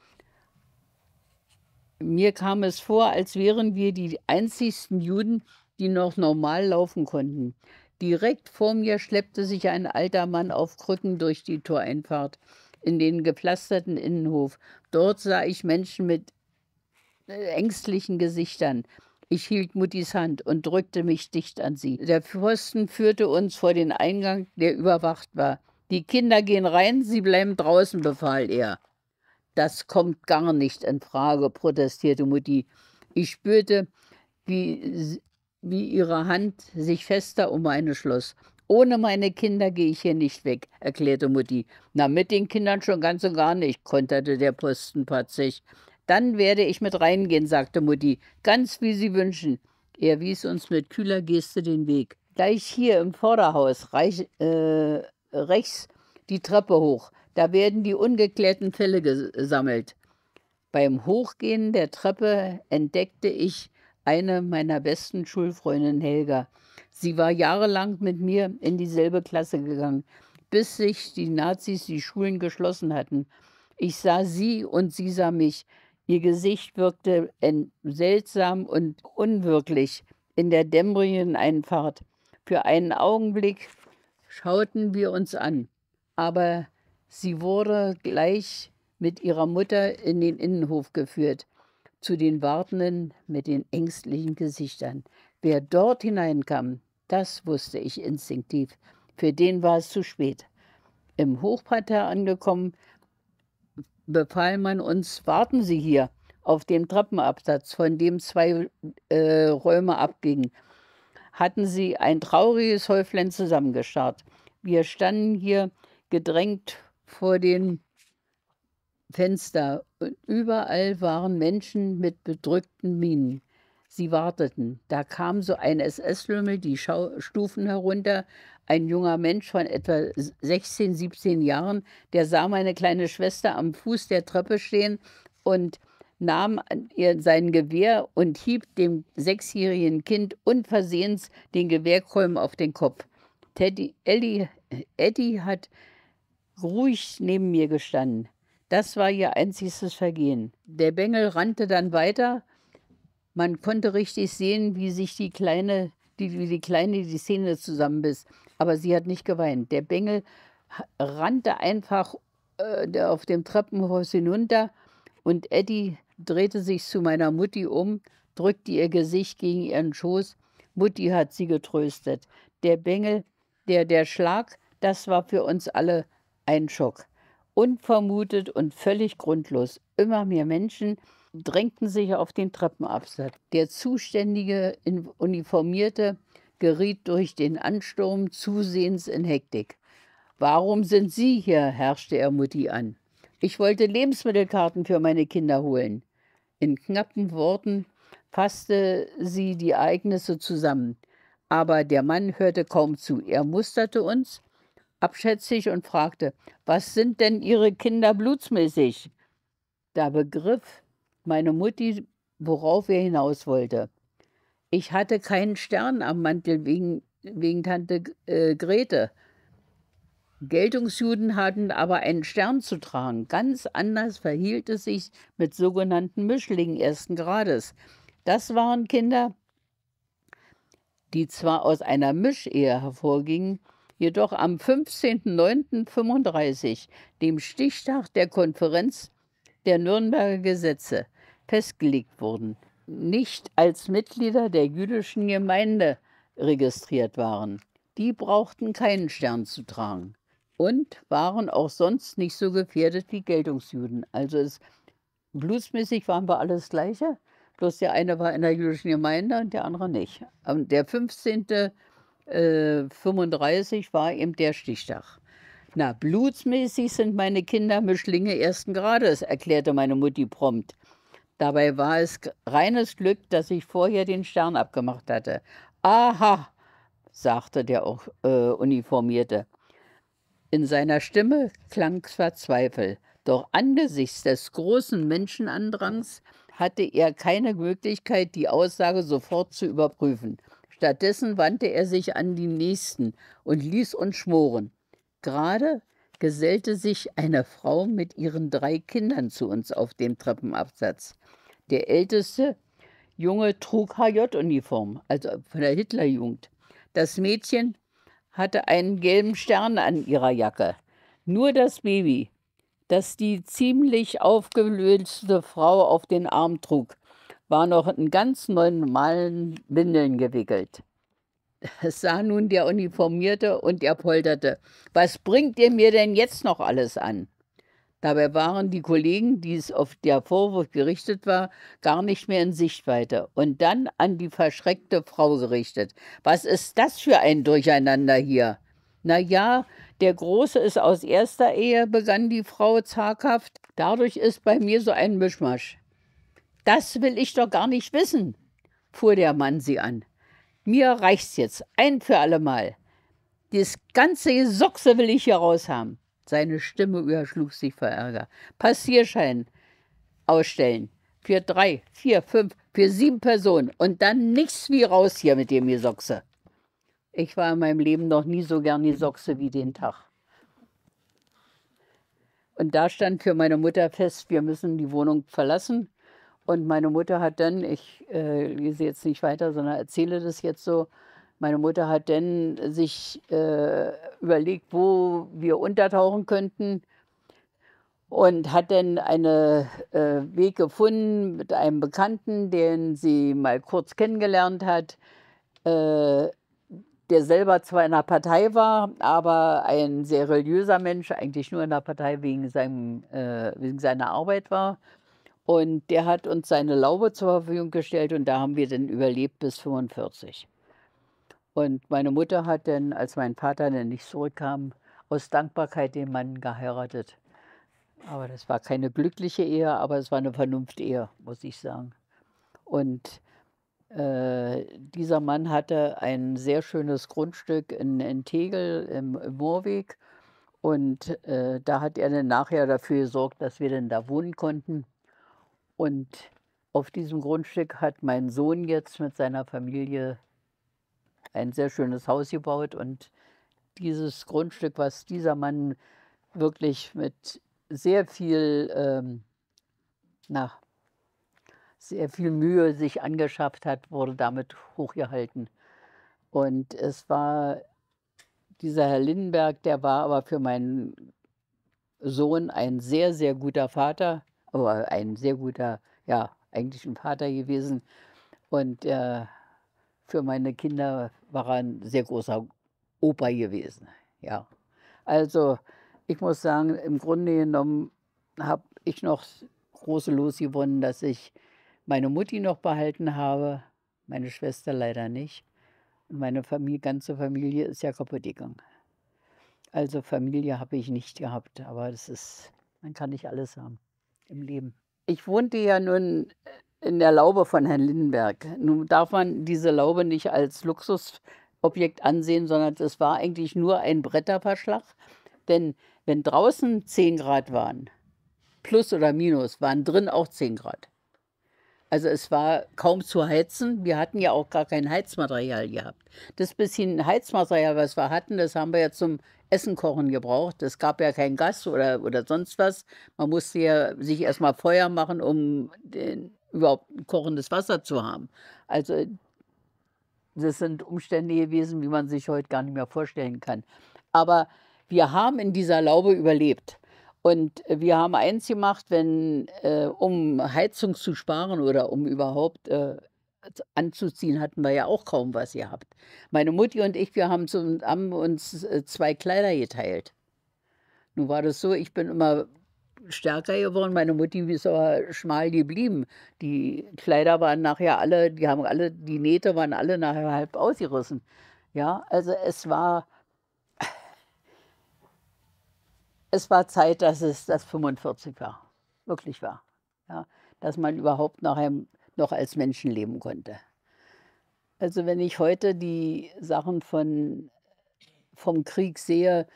Speaker 1: Mir kam es vor, als wären wir die einzigsten Juden, die noch normal laufen konnten. Direkt vor mir schleppte sich ein alter Mann auf Krücken durch die Toreinfahrt in den gepflasterten Innenhof. Dort sah ich Menschen mit äh, ängstlichen Gesichtern. Ich hielt Muttis Hand und drückte mich dicht an sie. Der Pfosten führte uns vor den Eingang, der überwacht war. Die Kinder gehen rein, sie bleiben draußen, befahl er. Das kommt gar nicht in Frage, protestierte Mutti. Ich spürte, wie wie ihre Hand sich fester um meine schloss. Ohne meine Kinder gehe ich hier nicht weg, erklärte Mutti. Na, mit den Kindern schon ganz und gar nicht, konterte der Posten patzig. Dann werde ich mit reingehen, sagte Mutti, ganz wie Sie wünschen. Er wies uns mit kühler Geste den Weg. Gleich hier im Vorderhaus, reich, äh, rechts die Treppe hoch. Da werden die ungeklärten Fälle gesammelt. Beim Hochgehen der Treppe entdeckte ich eine meiner besten Schulfreundinnen, Helga. Sie war jahrelang mit mir in dieselbe Klasse gegangen, bis sich die Nazis die Schulen geschlossen hatten. Ich sah sie und sie sah mich. Ihr Gesicht wirkte seltsam und unwirklich in der dämmerigen Einfahrt. Für einen Augenblick schauten wir uns an, aber sie wurde gleich mit ihrer Mutter in den Innenhof geführt zu den Wartenden mit den ängstlichen Gesichtern. Wer dort hineinkam, das wusste ich instinktiv. Für den war es zu spät. Im Hochparterre angekommen, befahl man uns, warten Sie hier auf dem Treppenabsatz, von dem zwei äh, Räume abgingen. Hatten sie ein trauriges Häuflein zusammengestarrt. Wir standen hier gedrängt vor den Fenster und überall waren Menschen mit bedrückten Mienen. Sie warteten. Da kam so ein SS-Lümmel die Schau Stufen herunter, ein junger Mensch von etwa 16, 17 Jahren, der sah meine kleine Schwester am Fuß der Treppe stehen und nahm ihr sein Gewehr und hieb dem sechsjährigen Kind unversehens den Gewehrkolben auf den Kopf. Teddy, Ellie, Eddie hat ruhig neben mir gestanden. Das war ihr einziges Vergehen. Der Bengel rannte dann weiter. Man konnte richtig sehen, wie sich die Kleine, die, wie die Kleine die Szene zusammenbiss. Aber sie hat nicht geweint. Der Bengel rannte einfach äh, auf dem Treppenhaus hinunter und Eddie drehte sich zu meiner Mutti um, drückte ihr Gesicht gegen ihren Schoß. Mutti hat sie getröstet. Der Bengel, der, der Schlag, das war für uns alle ein Schock. Unvermutet und völlig grundlos. Immer mehr Menschen drängten sich auf den Treppenabsatz. Der zuständige Uniformierte geriet durch den Ansturm zusehends in Hektik. Warum sind Sie hier? herrschte er Mutti an. Ich wollte Lebensmittelkarten für meine Kinder holen. In knappen Worten fasste sie die Ereignisse zusammen. Aber der Mann hörte kaum zu. Er musterte uns, abschätzig und fragte, was sind denn Ihre Kinder blutsmäßig? Da begriff meine Mutti, worauf er hinaus wollte. Ich hatte keinen Stern am Mantel wegen, wegen Tante äh, Grete. Geltungsjuden hatten aber einen Stern zu tragen. Ganz anders verhielt es sich mit sogenannten Mischlingen ersten Grades. Das waren Kinder, die zwar aus einer Mischehe hervorgingen, Jedoch am 15.09.35, dem Stichtag der Konferenz der Nürnberger Gesetze, festgelegt wurden, nicht als Mitglieder der jüdischen Gemeinde registriert waren. Die brauchten keinen Stern zu tragen und waren auch sonst nicht so gefährdet wie Geltungsjuden. Also es, blutsmäßig waren wir alles Gleiche, bloß der eine war in der jüdischen Gemeinde und der andere nicht. Und der 15 äh, 35 war eben der Stichtag. Na, blutsmäßig sind meine Kinder Mischlinge ersten Grades, erklärte meine Mutti prompt. Dabei war es reines Glück, dass ich vorher den Stern abgemacht hatte. Aha, sagte der auch, äh, Uniformierte. In seiner Stimme klang zwar Zweifel, doch angesichts des großen Menschenandrangs hatte er keine Möglichkeit, die Aussage sofort zu überprüfen. Stattdessen wandte er sich an die Nächsten und ließ uns schmoren. Gerade gesellte sich eine Frau mit ihren drei Kindern zu uns auf dem Treppenabsatz. Der älteste Junge trug HJ-Uniform, also von der Hitlerjugend. Das Mädchen hatte einen gelben Stern an ihrer Jacke. Nur das Baby, das die ziemlich aufgelöste Frau auf den Arm trug, war noch in ganz normalen Windeln gewickelt. Das sah nun der Uniformierte und er polterte. Was bringt ihr mir denn jetzt noch alles an? Dabei waren die Kollegen, die es auf der Vorwurf gerichtet war, gar nicht mehr in Sichtweite und dann an die verschreckte Frau gerichtet. Was ist das für ein Durcheinander hier? Na ja, der Große ist aus erster Ehe, begann die Frau zaghaft. Dadurch ist bei mir so ein Mischmasch. Das will ich doch gar nicht wissen, fuhr der Mann sie an. Mir reicht's jetzt, ein für allemal. Das ganze Sochse will ich hier raus haben. Seine Stimme überschlug sich vor Ärger. Passierschein ausstellen. Für drei, vier, fünf, für sieben Personen. Und dann nichts wie raus hier mit dem Sochse. Ich war in meinem Leben noch nie so gern die Sochse wie den Tag. Und da stand für meine Mutter fest, wir müssen die Wohnung verlassen. Und meine Mutter hat dann, ich äh, lese jetzt nicht weiter, sondern erzähle das jetzt so, meine Mutter hat dann sich äh, überlegt, wo wir untertauchen könnten und hat dann einen äh, Weg gefunden mit einem Bekannten, den sie mal kurz kennengelernt hat, äh, der selber zwar in der Partei war, aber ein sehr religiöser Mensch, eigentlich nur in der Partei wegen, seinem, äh, wegen seiner Arbeit war. Und der hat uns seine Laube zur Verfügung gestellt und da haben wir dann überlebt bis 45. Und meine Mutter hat dann, als mein Vater dann nicht zurückkam, aus Dankbarkeit den Mann geheiratet. Aber das war keine glückliche Ehe, aber es war eine Vernunft-Ehe, muss ich sagen. Und äh, dieser Mann hatte ein sehr schönes Grundstück in, in Tegel im, im Moorweg. Und äh, da hat er dann nachher dafür gesorgt, dass wir dann da wohnen konnten. Und auf diesem Grundstück hat mein Sohn jetzt mit seiner Familie ein sehr schönes Haus gebaut. Und dieses Grundstück, was dieser Mann wirklich mit sehr viel, ähm, na, sehr viel Mühe sich angeschafft hat, wurde damit hochgehalten. Und es war dieser Herr Lindenberg, der war aber für meinen Sohn ein sehr, sehr guter Vater aber ein sehr guter, ja, eigentlich ein Vater gewesen. Und äh, für meine Kinder war er ein sehr großer Opa gewesen. Ja. Also ich muss sagen, im Grunde genommen habe ich noch große Los gewonnen, dass ich meine Mutti noch behalten habe, meine Schwester leider nicht. Und meine Familie, ganze Familie ist ja kaputt gegangen. Also Familie habe ich nicht gehabt, aber das ist, man kann nicht alles haben im Leben. Ich wohnte ja nun äh, in der Laube von Herrn Lindenberg. Nun darf man diese Laube nicht als Luxusobjekt ansehen, sondern es war eigentlich nur ein Bretterverschlag. Denn wenn draußen 10 Grad waren, plus oder minus, waren drin auch 10 Grad. Also es war kaum zu heizen. Wir hatten ja auch gar kein Heizmaterial gehabt. Das bisschen Heizmaterial, was wir hatten, das haben wir ja zum Essen kochen gebraucht. Es gab ja kein Gas oder, oder sonst was. Man musste ja sich erstmal Feuer machen, um den, überhaupt kochendes Wasser zu haben. Also das sind Umstände gewesen, wie man sich heute gar nicht mehr vorstellen kann. Aber wir haben in dieser Laube überlebt. Und wir haben eins gemacht, wenn, äh, um Heizung zu sparen oder um überhaupt äh, anzuziehen, hatten wir ja auch kaum was gehabt. Meine Mutti und ich, wir haben, so, haben uns äh, zwei Kleider geteilt. Nun war das so, ich bin immer stärker geworden. Meine Mutti ist aber schmal geblieben. Die Kleider waren nachher alle, die haben alle, die Nähte waren alle nachher halb ausgerissen. Ja, also es war es war Zeit, dass es das 45 war. Wirklich war. Ja, dass man überhaupt nachher noch als Menschen leben konnte. Also wenn ich heute die Sachen von, vom Krieg sehe,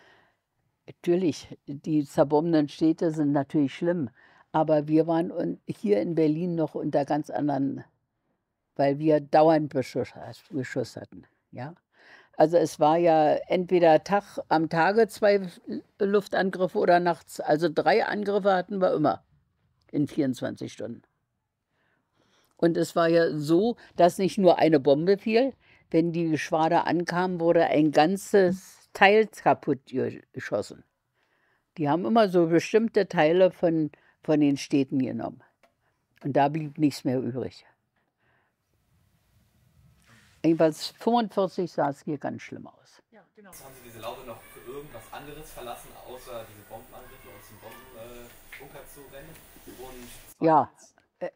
Speaker 1: natürlich, die zerbombenen Städte sind natürlich schlimm, aber wir waren hier in Berlin noch unter ganz anderen, weil wir dauernd Beschuss, äh, Beschuss hatten. Ja? Also es war ja entweder Tag, am Tage zwei Luftangriffe oder nachts. Also drei Angriffe hatten wir immer in 24 Stunden. Und es war ja so, dass nicht nur eine Bombe fiel. Wenn die Geschwader ankamen, wurde ein ganzes Teil kaputt geschossen. Die haben immer so bestimmte Teile von, von den Städten genommen. Und da blieb nichts mehr übrig. Jedenfalls 45 sah es hier ganz schlimm aus.
Speaker 2: Ja, genau. Haben Sie diese Laube noch für irgendwas anderes
Speaker 1: verlassen, außer diese Bombenangriffe und zum Bombenbunker zu rennen? ja, äh,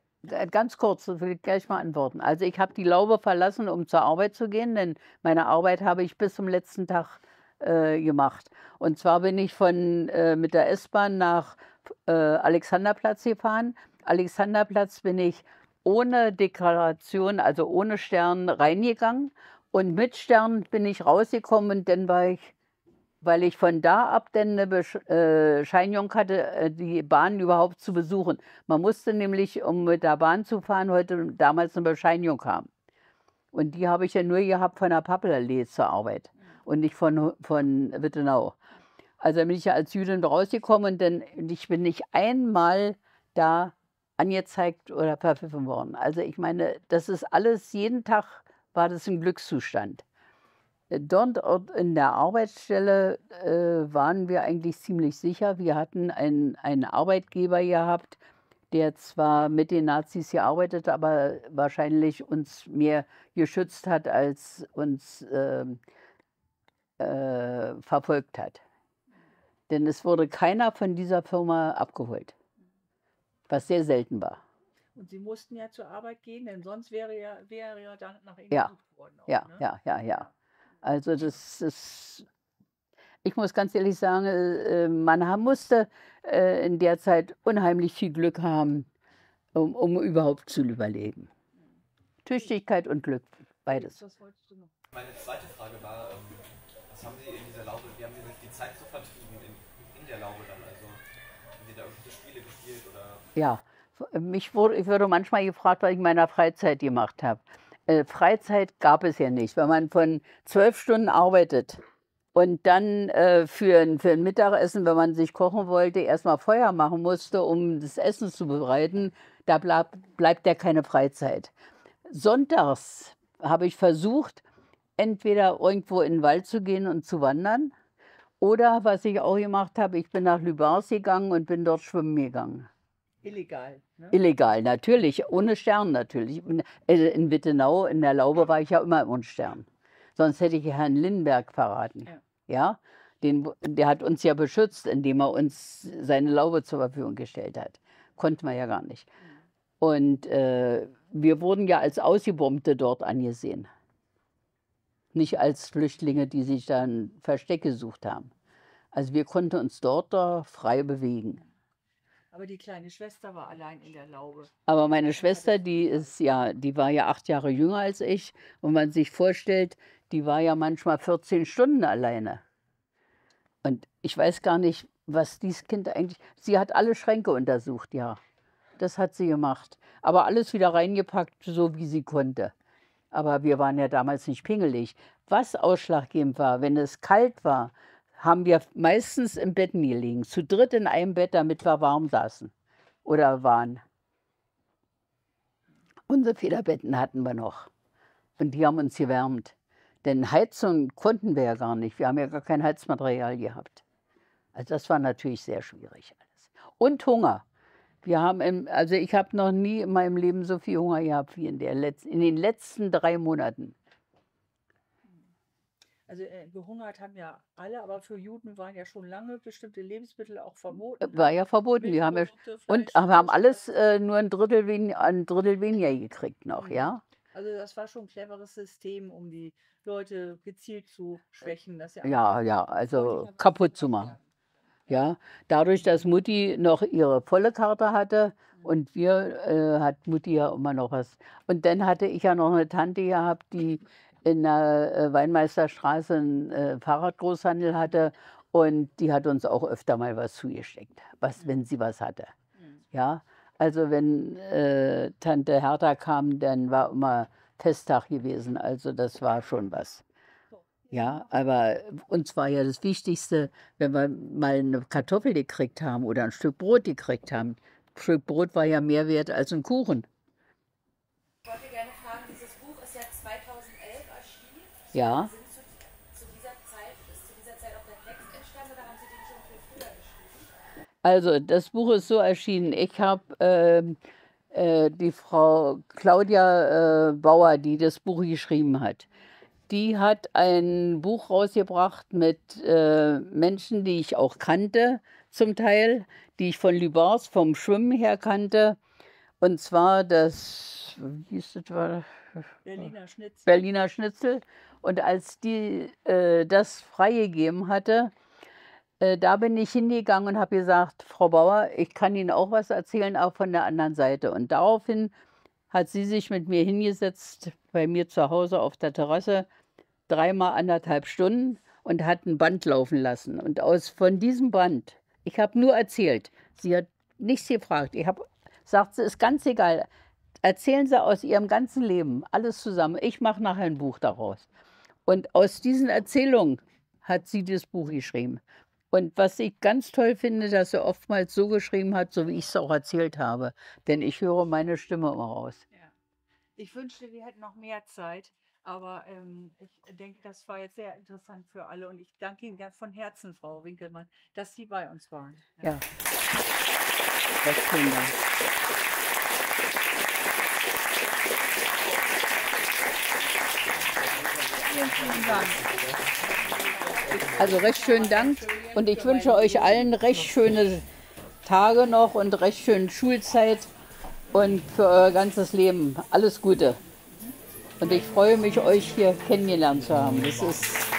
Speaker 1: äh, ganz kurz, das will ich gleich mal antworten. Also ich habe die Laube verlassen, um zur Arbeit zu gehen, denn meine Arbeit habe ich bis zum letzten Tag äh, gemacht. Und zwar bin ich von, äh, mit der S-Bahn nach äh, Alexanderplatz gefahren. Alexanderplatz bin ich ohne Deklaration, also ohne Stern reingegangen. Und mit Stern bin ich rausgekommen und war ich, weil ich von da ab dann eine Bescheinigung äh, hatte, äh, die Bahn überhaupt zu besuchen. Man musste nämlich, um mit der Bahn zu fahren, heute damals eine Bescheinigung haben. Und die habe ich ja nur gehabt von der Pappelallee zur Arbeit mhm. und nicht von, von Wittenau. Also bin ich ja als Jüdin rausgekommen und, und ich bin nicht einmal da angezeigt oder verpfiffen worden. Also ich meine, das ist alles, jeden Tag war das ein Glückszustand. Äh, dort in der Arbeitsstelle äh, waren wir eigentlich ziemlich sicher. Wir hatten einen, einen Arbeitgeber gehabt, der zwar mit den Nazis gearbeitet, aber wahrscheinlich uns mehr geschützt hat, als uns äh, äh, verfolgt hat. Denn es wurde keiner von dieser Firma abgeholt was sehr selten war.
Speaker 2: Und Sie mussten ja zur Arbeit gehen, denn sonst wäre ja, wäre ja dann nach Ihnen ja. gesucht worden. Auch, ja,
Speaker 1: ne? ja, ja, ja. Also das ist, ich muss ganz ehrlich sagen, äh, man musste äh, in der Zeit unheimlich viel Glück haben, um, um überhaupt zu überleben. Tüchtigkeit und Glück, beides. Meine zweite Frage war, ähm, was haben Sie in dieser Laube, wie haben Sie die Zeit so vertrieben in, in der Laube dann? Ja, mich wurde, ich wurde manchmal gefragt, was ich in meiner Freizeit gemacht habe. Äh, Freizeit gab es ja nicht. Wenn man von zwölf Stunden arbeitet und dann äh, für, ein, für ein Mittagessen, wenn man sich kochen wollte, erstmal Feuer machen musste, um das Essen zu bereiten, da bleib, bleibt ja keine Freizeit. Sonntags habe ich versucht, entweder irgendwo in den Wald zu gehen und zu wandern oder was ich auch gemacht habe, ich bin nach Lübars gegangen und bin dort schwimmen gegangen.
Speaker 2: Illegal. Ne?
Speaker 1: Illegal, natürlich, ohne Stern natürlich. Also in Wittenau, in der Laube war ich ja immer ohne Stern. Sonst hätte ich Herrn Lindenberg verraten. Ja. ja? Den, der hat uns ja beschützt, indem er uns seine Laube zur Verfügung gestellt hat. Konnte man ja gar nicht. Mhm. Und äh, wir wurden ja als Ausgebombte dort angesehen nicht als Flüchtlinge, die sich dann Versteck gesucht haben. Also wir konnten uns dort da frei bewegen.
Speaker 2: Aber die kleine Schwester war allein in der Laube.
Speaker 1: Aber meine Schwester, die ist ja, die war ja acht Jahre jünger als ich. Und man sich vorstellt, die war ja manchmal 14 Stunden alleine. Und ich weiß gar nicht, was dieses Kind eigentlich. Sie hat alle Schränke untersucht, ja. Das hat sie gemacht. Aber alles wieder reingepackt, so wie sie konnte. Aber wir waren ja damals nicht pingelig. Was ausschlaggebend war, wenn es kalt war, haben wir meistens im Bett gelegen, Zu dritt in einem Bett, damit wir warm saßen oder waren. Unsere Federbetten hatten wir noch. Und die haben uns gewärmt. Denn Heizung konnten wir ja gar nicht. Wir haben ja gar kein Heizmaterial gehabt. Also das war natürlich sehr schwierig alles. Und Hunger. Wir haben, im, also ich habe noch nie in meinem Leben so viel Hunger gehabt wie in, der Letz-, in den letzten drei Monaten.
Speaker 2: Also äh, gehungert haben ja alle, aber für Juden waren ja schon lange bestimmte Lebensmittel auch verboten. War ja verboten. Die haben ja, und wir haben alles äh,
Speaker 1: nur ein Drittel, weniger, ein Drittel weniger gekriegt noch, mhm. ja.
Speaker 2: Also das war schon ein cleveres System, um die Leute gezielt zu schwächen. Dass ja, ja,
Speaker 1: ja, also kaputt zu machen. Ja, dadurch, dass Mutti noch ihre volle Karte hatte und wir, äh, hat Mutti ja immer noch was. Und dann hatte ich ja noch eine Tante gehabt, die in der äh, Weinmeisterstraße einen äh, Fahrradgroßhandel hatte und die hat uns auch öfter mal was zugesteckt, was, wenn sie was hatte. Ja, also wenn äh, Tante Hertha kam, dann war immer Festtag gewesen, also das war schon was. Ja, aber uns war ja das Wichtigste, wenn wir mal eine Kartoffel gekriegt haben oder ein Stück Brot gekriegt haben. Ein Stück Brot war ja mehr wert als ein Kuchen. Ich wollte gerne fragen, dieses Buch ist ja 2011 erschienen. Ja. ist zu dieser Zeit auch der Text entstanden oder haben Sie den schon viel früher geschrieben? Also, das Buch ist so erschienen. Ich habe. Ähm, äh, die Frau Claudia äh, Bauer, die das Buch geschrieben hat, die hat ein Buch rausgebracht mit äh, Menschen, die ich auch kannte, zum Teil, die ich von Lübars vom Schwimmen her kannte. Und zwar das, wie hieß das? War, Berliner Schnitzel. Berliner Schnitzel. Und als die äh, das freigegeben hatte, äh, da bin ich hingegangen und habe gesagt, Frau Bauer, ich kann Ihnen auch was erzählen, auch von der anderen Seite. Und daraufhin hat sie sich mit mir hingesetzt, bei mir zu Hause auf der Terrasse dreimal anderthalb Stunden und hat ein Band laufen lassen. Und aus von diesem Band, ich habe nur erzählt, sie hat nichts gefragt. Ich habe, gesagt, sie, ist ganz egal. Erzählen Sie aus Ihrem ganzen Leben alles zusammen. Ich mache nachher ein Buch daraus. Und aus diesen Erzählungen hat sie das Buch geschrieben. Und was ich ganz toll finde, dass sie oftmals so geschrieben hat, so wie ich es auch erzählt habe. Denn ich höre meine Stimme immer raus. Ja.
Speaker 2: Ich wünschte, wir hätten noch mehr Zeit. Aber ähm, ich denke, das war jetzt sehr interessant für alle und ich danke Ihnen ganz von Herzen, Frau Winkelmann, dass Sie bei uns waren.
Speaker 1: Ja. ja. Vielen Dank. Vielen, vielen Dank. Also recht schönen Dank und ich wünsche euch allen recht schöne Tage noch und recht schöne Schulzeit und für euer ganzes Leben alles Gute. Und ich freue mich, euch hier kennengelernt zu haben. Das ist